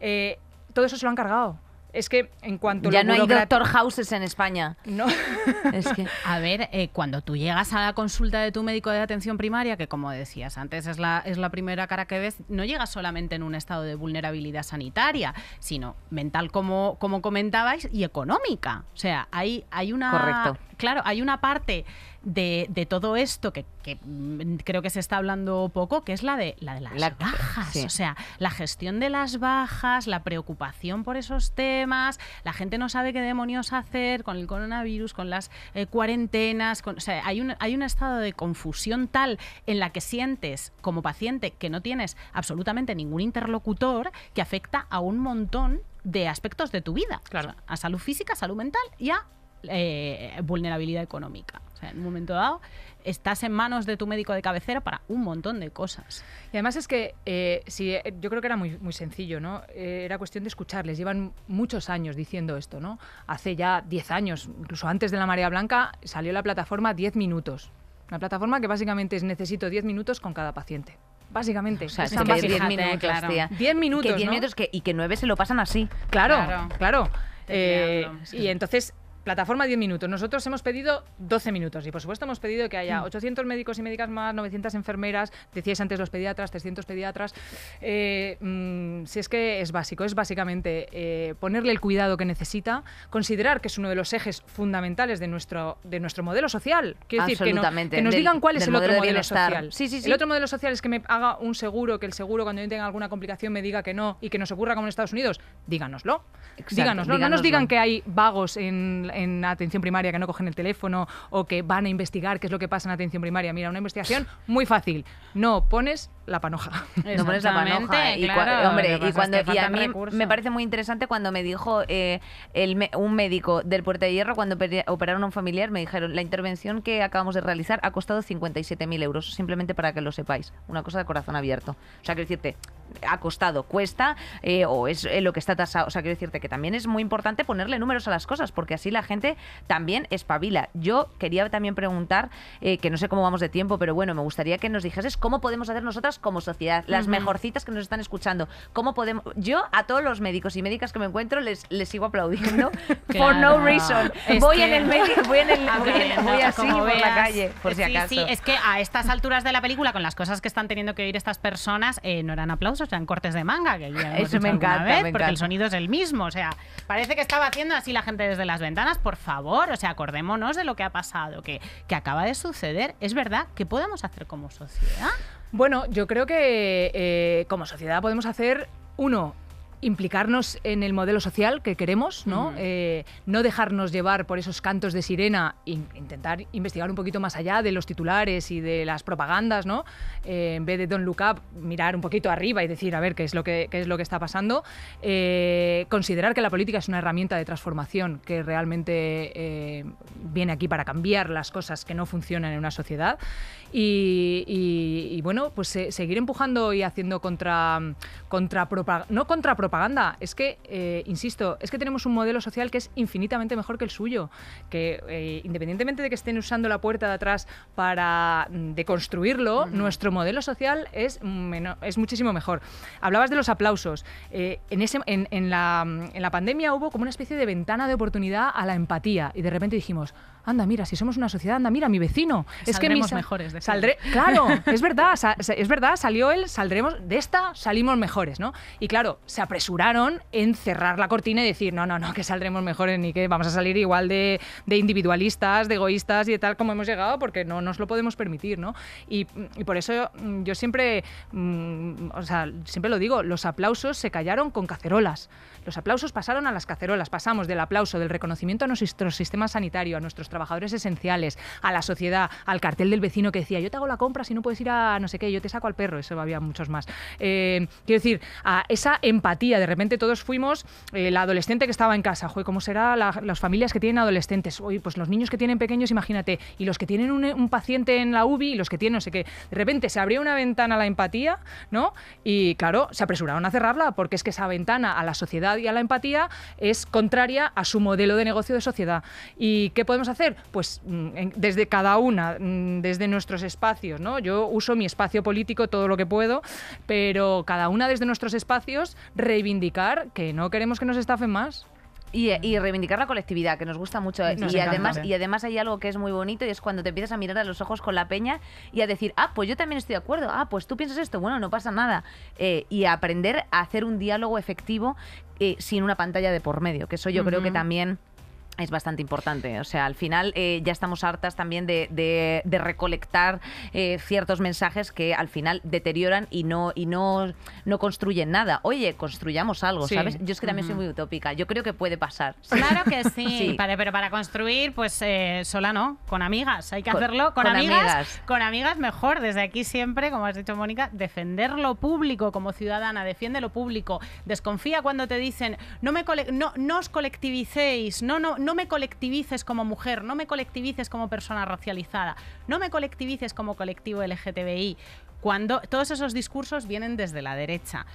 Speaker 3: eh, todo eso se lo han cargado. Es que en cuanto ya no hay doctor houses en España. No. es que a ver,
Speaker 1: eh, cuando tú llegas a la consulta de tu médico de atención primaria, que como decías antes es la es la primera cara que ves, no llegas solamente en un estado de vulnerabilidad sanitaria, sino mental como como comentabais y económica. O sea, hay una Correcto. claro, hay una parte de, todo esto que, mm, creo que se está hablando poco, que es la de, la de las bajas. O sea, la gestión de las bajas, la preocupación por esos temas, la gente no sabe qué demonios hacer con el coronavirus, con las eh, cuarentenas. o sea, hay un, hay un estado de confusión tal en la que sientes como paciente que no tienes absolutamente ningún interlocutor que afecta a un montón de aspectos de tu vida. Claro. a salud física, salud mental y a eh, vulnerabilidad económica. O
Speaker 3: sea, en un momento dado estás en manos de tu médico de cabecera para un montón de cosas. Y además es que eh, eh, yo creo que era muy, muy sencillo, ¿no? era cuestión de escucharles. Llevan muchos años diciendo esto, ¿no? Hace ya 10 años, incluso antes de la marea blanca, salió la plataforma 10 minutos. Una plataforma que básicamente es necesito 10 minutos con cada paciente básicamente. O sea, es que 10 minutos, claro. minutos, y que 9 se lo pasan así. Claro, claro.
Speaker 2: y
Speaker 3: entonces plataforma 10 minutos. Nosotros hemos pedido 12 minutos y por supuesto hemos pedido que haya 800 mm. médicos y médicas más, 900 enfermeras, decíais antes los pediatras, 300 pediatras. Eh, mm, si es que es básico, es básicamente eh, ponerle el cuidado que necesita, considerar que es uno de los ejes fundamentales de nuestro, de nuestro modelo social. Quiero decir, que, nos digan cuál es el otro modelo social. Sí, sí, sí. El otro modelo social es que me haga un seguro, que el seguro cuando yo tenga alguna complicación me diga que no y que nos ocurra como en Estados Unidos. Díganoslo.
Speaker 2: díganoslo. No nos digan
Speaker 3: que hay vagos en en, atención primaria que no cogen el teléfono o que van a investigar qué es lo que pasa en atención primaria. Mira, una investigación muy fácil. No pones la panoja. No pones la panoja. Y hombre, y, cuando, a mí me
Speaker 2: parece muy interesante cuando me dijo eh, el, un médico del Puerto de Hierro, cuando operaron a un familiar, me dijeron, la intervención que acabamos de realizar ha costado 57.000 euros, simplemente para que lo sepáis. Una cosa de corazón abierto. O sea, quiero decirte, ha costado, cuesta, eh, o es eh, lo que está tasado. O sea, quiero decirte que también es muy importante ponerle números a las cosas, porque así la gente también espabila. Yo quería también preguntar, que no sé cómo vamos de tiempo, pero bueno, me gustaría que nos dijeses cómo podemos hacer nosotras como sociedad, las mejorcitas que nos están escuchando. ¿Cómo podemos? Yo a todos los médicos y médicas que me encuentro les, les sigo aplaudiendo for no reason. voy, en el médico, voy en el voy, así por la calle, por si acaso. Sí, es
Speaker 1: que a estas alturas de la película, con las cosas que están teniendo que oír estas personas, eh, no eran aplausos, eran cortes de manga. Que Eso me encanta, me encanta. Porque el sonido es el mismo. O sea, parece que estaba haciendo así la gente desde las ventanas. Por favor, o sea, acordémonos de lo que ha pasado, que,
Speaker 3: que acaba de suceder. Es verdad que podemos hacer como sociedad. Bueno, yo creo que eh, como sociedad podemos hacer, uno, implicarnos en el modelo social que queremos, ¿no? Eh, no dejarnos llevar por esos cantos de sirena, e intentar investigar un poquito más allá de los titulares y de las propagandas, ¿no? Eh, en vez de Don't Look Up, mirar un poquito arriba y decir, a ver, qué es lo que, qué es lo que está pasando. Eh, considerar que la política es una herramienta de transformación que realmente viene aquí para cambiar las cosas que no funcionan en una sociedad. Y, bueno, pues seguir empujando y haciendo contra, contra, no contra es que, eh, insisto, es que tenemos un modelo social que es infinitamente mejor que el suyo, que eh, independientemente de que estén usando la puerta de atrás para mm, deconstruirlo, nuestro modelo social es, es muchísimo mejor. Hablabas de los aplausos. Eh, en la pandemia hubo como una especie de ventana de oportunidad a la empatía y de repente dijimos, anda, mira, si somos una sociedad, anda, mira, mi vecino. es que mejores. De saldré, claro, es verdad, es verdad, salió él, saldremos de esta, salimos mejores, ¿no? Y claro, se apresuraron en cerrar la cortina y decir, no, no, no, que saldremos mejores ni que vamos a salir igual de, individualistas, de egoístas y de tal como hemos llegado, porque no nos lo podemos permitir, ¿no? Y, por eso mm, yo siempre, mm, o sea, siempre lo digo, los aplausos se callaron con cacerolas. Los aplausos pasaron a las cacerolas, pasamos del aplauso, del reconocimiento a nuestro sistema sanitario, a nuestros trabajadores esenciales, a la sociedad, al cartel del vecino que decía, yo te hago la compra si no puedes ir a no sé qué, yo te saco al perro, eso había muchos más. Eh, quiero decir, a esa empatía, de repente todos fuimos, eh, la adolescente que estaba en casa, joder, ¿cómo será las familias que tienen adolescentes? Oye, pues los niños que tienen pequeños, imagínate, y los que tienen un, paciente en la UBI y los que tienen no sé qué. De repente se abrió una ventana a la empatía, ¿no? Y claro, se apresuraron a cerrarla porque es que esa ventana a la sociedad y a la empatía es contraria a su modelo de negocio de sociedad. ¿Y qué podemos hacer? Pues mm, desde cada una, mm, desde nuestros espacios. ¿no? Yo uso mi espacio político todo lo que puedo, pero cada una desde nuestros espacios reivindicar que no queremos que nos estafen más.
Speaker 2: Y, reivindicar la colectividad, que nos gusta mucho. y, además, y además hay algo que es muy bonito y es cuando te empiezas a mirar a los ojos con la peña y a decir, ah, pues yo también estoy de acuerdo, ah, pues tú piensas esto, bueno, no pasa nada. Eh, y aprender a hacer un diálogo efectivo eh, sin una pantalla de por medio, que eso yo creo que también es bastante importante. O sea, al final eh, ya estamos hartas también de, de, recolectar eh, ciertos mensajes que al final deterioran y no, y no, no construyen nada. Oye, construyamos algo, ¿sabes? Yo es que también soy muy utópica. Yo creo que puede pasar.
Speaker 1: Claro que sí, pero para construir, pues eh, sola no, con amigas. Hay que hacerlo con, amigas, Con amigas mejor. Desde aquí siempre, como has dicho Mónica, defender lo público como ciudadana, defiende lo público. Desconfía cuando te dicen, no, me no, no os colectivicéis, no, no, no me colectivices como mujer, no me colectivices como persona racializada, no me colectivices como colectivo LGTBI, cuando todos esos discursos vienen desde la derecha.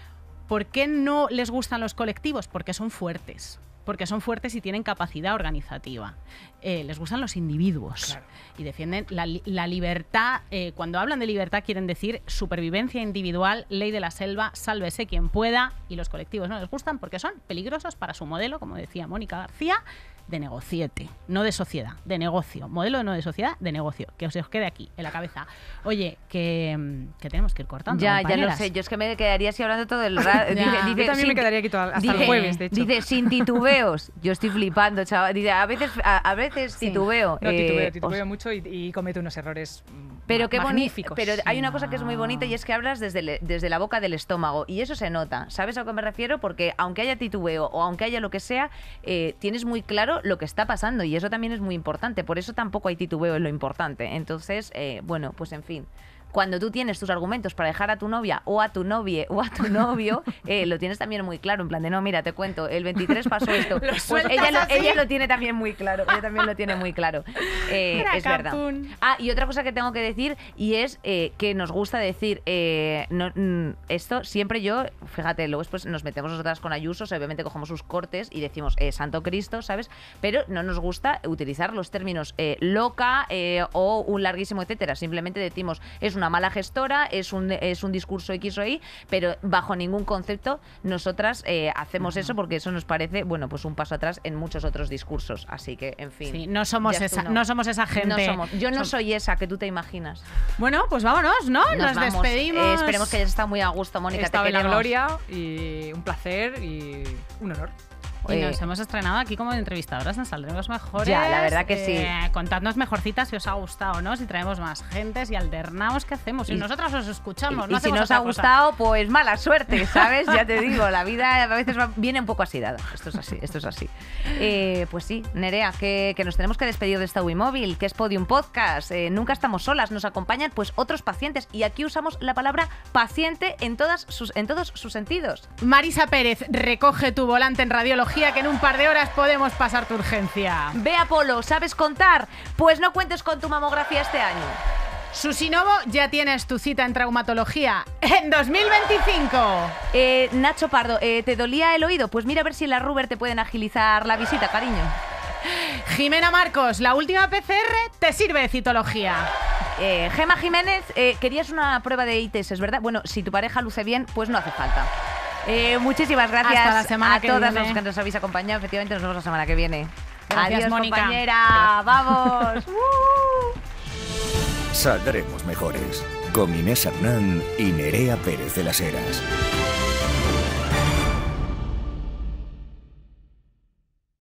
Speaker 1: ¿Por qué no les gustan los colectivos? Porque son fuertes porque son fuertes y tienen capacidad organizativa. Eh, les gustan los individuos y defienden la, libertad. Eh, cuando hablan de libertad quieren decir supervivencia individual, ley de la selva, sálvese quien pueda y los colectivos no les gustan porque son peligrosos para su modelo, como decía Mónica García, de negociete, no de sociedad, de negocio. Modelo no de sociedad, de negocio. Que os, quede aquí, en la cabeza. Oye, que, mm, que tenemos que ir cortando. Ya, ya lo sé. Yo
Speaker 2: es que me quedaría así hablando todo el rato. yo también me quedaría aquí todo, hasta dice, el jueves, de hecho. Dice, sin titubeos. Yo estoy flipando, chaval. Dice, a veces, a, veces titubeo. No, titubeo, eh, titubeo
Speaker 3: mucho y, y cometo unos errores mm, pero qué bonito. Pero hay una cosa que es muy bonita y es que hablas desde, desde la
Speaker 2: boca del estómago y eso se nota. ¿Sabes a qué me refiero? Porque aunque haya titubeo o aunque haya lo que sea, eh, tienes muy claro lo que está pasando y eso también es muy importante. Por eso tampoco hay titubeo en lo importante. Entonces, eh, bueno, pues en fin cuando tú tienes tus argumentos para dejar a tu novia o a tu novie o a tu novio, eh, lo tienes también muy claro, en plan de no, mira, te cuento, el 23 pasó esto. Pues ella lo, tiene también muy claro, ella también lo tiene muy claro. Eh, es verdad. Ah, y otra cosa que tengo que decir y es eh, que nos gusta decir mm, esto, siempre yo, fíjate, luego después nos metemos nosotras con Ayuso, obviamente cogemos sus cortes y decimos Santo Cristo, ¿sabes? Pero no nos gusta utilizar los términos loca o un larguísimo etcétera, simplemente decimos es una mala gestora, es un, es un discurso X o Y, pero bajo ningún concepto nosotras eh, hacemos eso porque eso nos parece, bueno, pues un paso atrás en muchos otros discursos. Así que, en fin. no somos, esa, no. somos esa gente. Yo no soy esa que tú te imaginas.
Speaker 3: Bueno, pues vámonos, ¿no? Nos, despedimos. Eh, esperemos que hayas
Speaker 2: estado muy a gusto, Mónica. te la gloria
Speaker 3: y un placer y un honor. Y nos eh, hemos
Speaker 1: estrenado aquí como entrevistadoras, nos saldremos mejores. Ya, la verdad que sí. Eh, contadnos mejorcitas si os ha gustado, ¿no? Si traemos más gente, si alternamos, ¿qué hacemos? Si y, nosotras os escuchamos, no y si nos ha gustado,
Speaker 2: pues mala suerte, ¿sabes? Ya te digo, la vida a veces viene un poco así dada. Esto es así, esto es así. Eh, pues sí, Nerea, que, nos tenemos que despedir de esta Móvil, que es Podium Podcast. nunca estamos solas, nos acompañan pues otros pacientes y aquí usamos la palabra paciente en, todas sus, en todos sus sentidos. Marisa Pérez, recoge tu volante en radiología que en un par
Speaker 1: de horas podemos pasar tu urgencia. Ve Apolo, ¿sabes contar? Pues no cuentes con tu mamografía
Speaker 2: este año. Susinovo, ya tienes tu cita en traumatología en 2025. Eh, Nacho Pardo, eh, ¿te dolía el oído? Pues mira a ver si en la Ruber te pueden agilizar la visita, cariño. Jimena Marcos, la última PCR te sirve de citología. Gemma eh, Gema Jiménez, querías una prueba de ITS, ¿es verdad? Bueno, si tu pareja luce bien, pues no hace falta. Eh, muchísimas gracias a todas las los que nos habéis acompañado. Efectivamente, nos vemos la semana que viene. Adiós, compañera. ¡Vamos!
Speaker 3: Saldremos mejores con Inés Hernán y Nerea Pérez de las Heras.